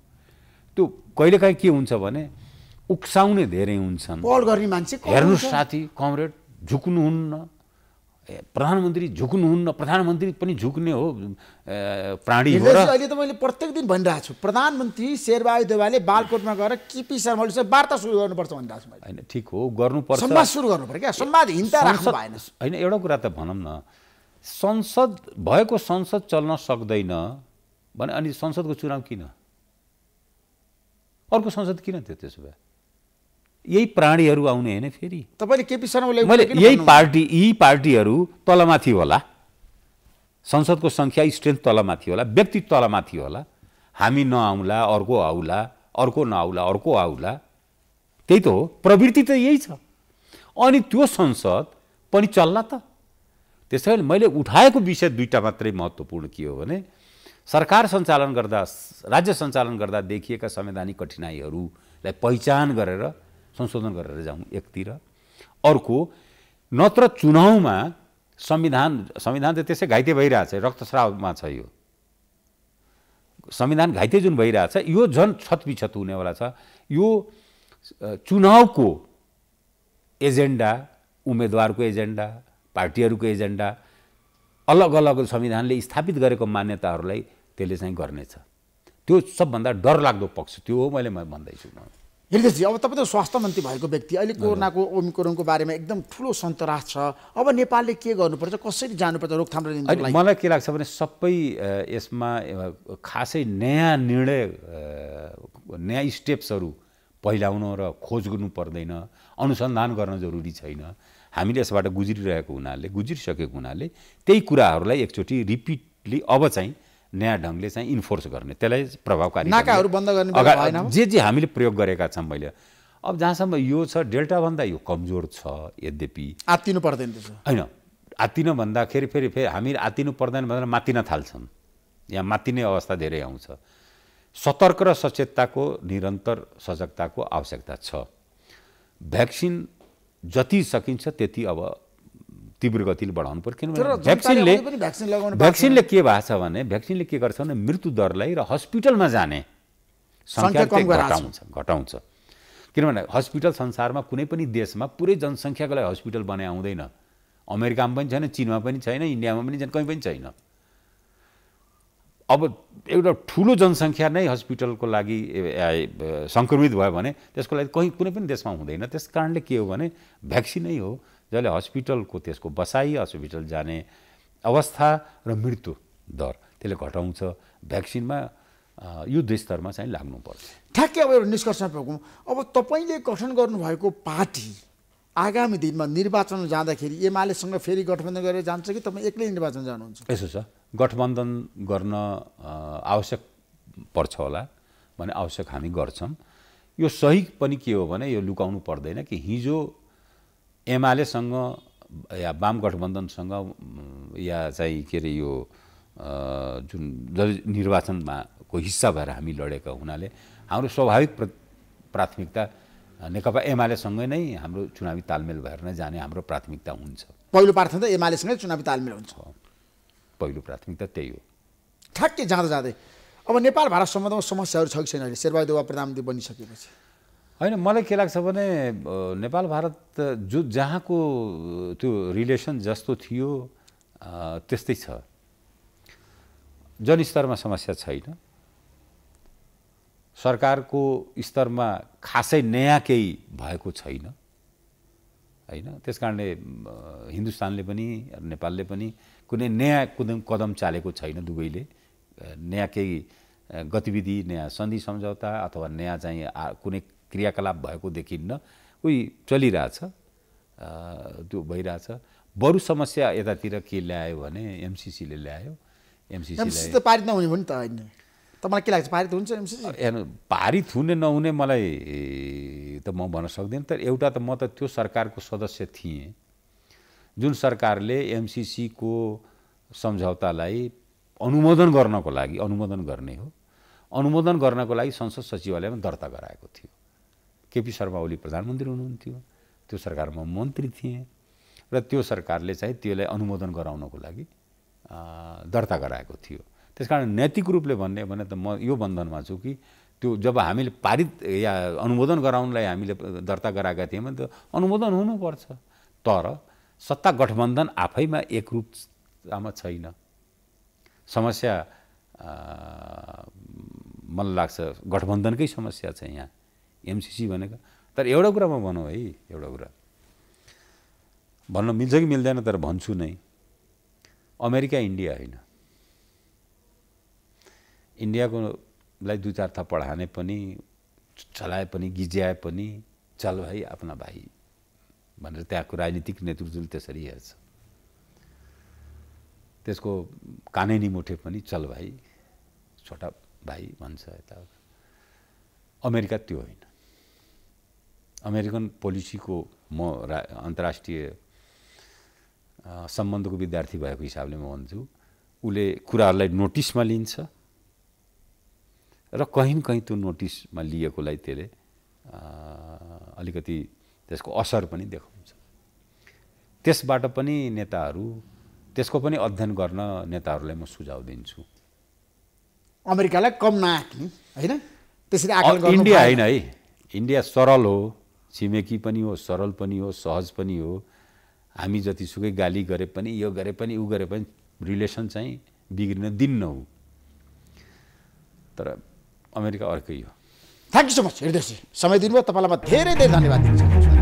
त्यो कहिलेकाहीँ के हुन्छ भने उक्साउने धेरै हुन्छन् हेर्नु साथी कमरेड झुक्नुहुन्न प्रधानमन्त्री झुक्नुहुन्न प्रधानमन्त्री पनि झुक्ने हो प्राणी हो अहिले त मैले प्रत्येक दिन भनिरहेको छु प्रधानमन्त्री शेरबहादुर देवालले बालकोटमा गएर केपी शर्माले वार्ता सुरु गर्नुपर्छ भनिरहेको छु मैले होइन ठिक हो गर्नुपर्छ संवाद सुरु गर्नु पर्यो क्या संवाद राख्नु भएन होइन एउटा कुरा त भनौँ न संसद भएको संसद चल्न सक्दैन भने अनि संसदको चुनाव किन अर्को संसद किन थियो त्यसो भए यही प्राणीहरू आउने होइन फेरि तपाईँले केपी शर्मालाई मैले यही पार्टी यी पार्टीहरू तलमाथि होला संसदको सङ्ख्या स्ट्रेन्थ तलमाथि होला व्यक्ति तलमाथि होला हामी नआउला अर्को आउला अर्को नआउला अर्को आउला त्यही त हो प्रवृत्ति त यही छ अनि त्यो संसद पनि चल्ला त त्यसै मैले उठाएको विषय दुईवटा मात्रै महत्त्वपूर्ण के हो भने सरकार सञ्चालन गर्दा राज्य सञ्चालन गर्दा देखिएका संवैधानिक कठिनाइहरूलाई पहिचान गरेर संशोधन गरेर जाउँ एकतिर अर्को नत्र चुनावमा संविधान संविधान त त्यसै घाइते भइरहेछ रक्तस्रावमा छ यो संविधान घाइते जुन भइरहेछ यो झन् छतविछत हुनेवाला छ यो चुनावको एजेन्डा उम्मेदवारको एजेन्डा पार्टीहरूको एजेन्डा अलग अलग संविधानले स्थापित गरेको मान्यताहरूलाई त्यसले चाहिँ गर्नेछ त्यो सबभन्दा डरलाग्दो पक्ष त्यो हो मैले भन्दैछु हृदयजी अब तपाईँ त स्वास्थ्य मन्त्री भएको व्यक्ति अहिले कोरोनाको ओमिक्रोनको बारेमा एकदम ठुलो सन्तरास छ अब नेपालले के गर्नुपर्छ कसरी जानुपर्छ रोकथाम मलाई के लाग्छ भने सबै यसमा खासै नयाँ निर्णय नयाँ स्टेप्सहरू पहिलाउन र खोज गर्नु पर्दैन अनुसन्धान गर्न जरुरी छैन हामीले यसबाट गुज्रिरहेको हुनाले गुज्रिसकेको हुनाले त्यही कुराहरूलाई एकचोटि रिपिटली अब चाहिँ नयाँ ढङ्गले चाहिँ इन्फोर्स गर्ने त्यसलाई प्रभावकारी नाकाहरू बन्द गर्ने जे जे हामीले प्रयोग गरेका छौँ मैले अब जहाँसम्म यो छ डेल्टाभन्दा यो कमजोर छ यद्यपि आत्तिनु पर्दैन होइन आत्तिन भन्दाखेरि फेरि फेरि हामी आत्तिनु पर्दैन भनेर मातिन थाल्छन् यहाँ मातिने अवस्था धेरै आउँछ सतर्क र सचेतताको निरन्तर सजगताको आवश्यकता छ भ्याक्सिन जति सकिन्छ त्यति अब तीव्र गतिले बढाउनु पर्यो किनभने भ्याक्सिनले भ्याक्सिनले के भएको छ भने भ्याक्सिनले के गर्छ भने मृत्यु दरलाई र हस्पिटलमा जाने सङ्ख्या घटाउँछ घटाउँछ किनभने हस्पिटल संसारमा कुनै पनि देशमा पुरै जनसङ्ख्याको लागि हस्पिटल बनाए आउँदैन अमेरिकामा पनि छैन चिनमा पनि छैन इन्डियामा पनि छैन कहीँ पनि छैन अब एउटा ठुलो जनसङ्ख्या नै हस्पिटलको लागि सङ्क्रमित भयो भने त्यसको लागि कहीँ कुनै पनि देशमा हुँदैन त्यस कारणले के हो भने भ्याक्सिनै हो जसले हस्पिटलको त्यसको बसाइ हस्पिटल जाने अवस्था र मृत्यु दर त्यसले घटाउँछ भ्याक्सिनमा युद्ध स्तरमा चाहिँ लाग्नुपर्छ ठ्याक्कै अब एउटा निष्कर्षमा पुगौँ अब तपाईँले गठन गर्नुभएको पार्टी आगामी दिनमा निर्वाचन जाँदाखेरि एमालेसँग फेरि गठबन्धन गरेर जान्छ कि तपाईँ एक्लै निर्वाचन जानुहुन्छ यसो छ गठबन्धन गर्न आवश्यक पर्छ होला भने आवश्यक हामी गर्छौँ यो सही पनि के हो भने यो लुकाउनु पर्दैन कि हिजो एमालेसँग या वाम गठबन्धनसँग या चाहिँ के अरे यो जुन निर्वाचनमा को हिस्सा भएर हामी लडेका हुनाले हाम्रो स्वाभाविक प्र प्राथमिकता नेकपा एमालेसँगै नै हाम्रो चुनावी तालमेल भएर नै जाने हाम्रो प्राथमिकता हुन्छ पहिलो प्राथमिकता एमालेसँगै चुनावी तालमेल हुन्छ पहिलो प्राथमिकता त्यही हो ठ्याक्कै जाँदा जाँदै अब नेपाल भारत सम्बन्धमा समस्याहरू छ कि छैन अहिले शेरबहादुर प्रधानमन्त्री बनिसकेपछि होइन मलाई के लाग्छ भने नेपाल भारत जो जहाँको त्यो रिलेसन जस्तो थियो त्यस्तै छ जनस्तरमा समस्या छैन सरकारको स्तरमा खासै नयाँ केही भएको छैन होइन त्यस कारणले हिन्दुस्तानले पनि नेपालले पनि कुनै नयाँ कुदम कदम चालेको छैन दुवैले नयाँ केही गतिविधि नयाँ सन्धि सम्झौता अथवा नयाँ चाहिँ कुनै क्रियाकलाप भएको देखिन्न उही चलिरहेछ त्यो भइरहेछ बरु समस्या यतातिर के ल्यायो भने एमसिसीले ल्यायो एमसिसी त पारित नहुने भयो त होइन तपाईँलाई के लाग्छ पारित हुन्छ एमसिसी हेर्नु पारित हुने नहुने मलाई त म भन्न सक्दिनँ तर एउटा त म त त्यो सरकारको सदस्य थिएँ जुन सरकारले एमसिसीको सम्झौतालाई अनुमोदन गर्नको लागि अनुमोदन गर्ने हो अनुमोदन गर्नको लागि संसद सचिवालयमा दर्ता गराएको थियो केपी शर्मा ओली प्रधानमन्त्री हुनुहुन्थ्यो त्यो सरकारमा मन्त्री थिएँ र त्यो सरकारले चाहिँ त्यसलाई अनुमोदन गराउनको लागि दर्ता गराएको थियो त्यस कारण नैतिक रूपले भन्ने भने त म यो बन्धनमा छु कि त्यो जब हामीले पारित या अनुमोदन गराउनलाई हामीले दर्ता गराएका थियौँ भने त्यो अनुमोदन हुनुपर्छ तर सत्ता गठबन्धन आफैमा एकरूपतामा छैन समस्या मलाई लाग्छ गठबन्धनकै समस्या छ यहाँ एमसिसी भनेको तर एउटा कुरा म भनौँ है एउटा कुरा भन्न मिल्छ कि मिल्दैन तर भन्छु नै अमेरिका इन्डिया होइन इन्डियाकोलाई दुई चार था पढाने पनि चलाए पनि गिज्याए पनि चल भाइ आफ्ना भाइ भनेर त्यहाँको राजनीतिक नेतृत्वले त्यसरी हेर्छ त्यसको कानुनी मुठे पनि चल भाइ छोटा भाइ भन्छ यता अमेरिका त्यो होइन अमेरिकन पोलिसीको म रा अन्तर्राष्ट्रिय सम्बन्धको विद्यार्थी भएको हिसाबले म भन्छु उसले कुराहरूलाई नोटिसमा लिन्छ र कहीँ कहीँ त्यो नोटिसमा लिएकोलाई त्यसले अलिकति त्यसको असर पनि देखाउँछ त्यसबाट पनि नेताहरू त्यसको पनि अध्ययन गर्न नेताहरूलाई म सुझाव दिन्छु अमेरिकालाई कम नआकी होइन त्यसरी इन्डिया होइन है इन्डिया सरल हो छिमेकी पनि हो सरल पनि हो सहज पनि हो हामी जतिसुकै गाली गरे पनि यो गरे पनि ऊ गरे पनि रिलेसन चाहिँ बिग्रिन दिन्न हो तर अमेरिका अर्कै हो थ्याङ्क यू सो मच हृदय समय दिनुभयो तपाईँलाई म धेरै धेरै धन्यवाद दिन्छु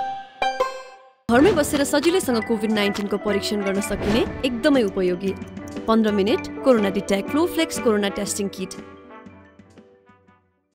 घरमै बसेर सजिलैसँग कोभिड नाइन्टिनको परीक्षण गर्न सकिने एकदमै उपयोगी पन्ध्र minute corona detect Flowflex corona testing किट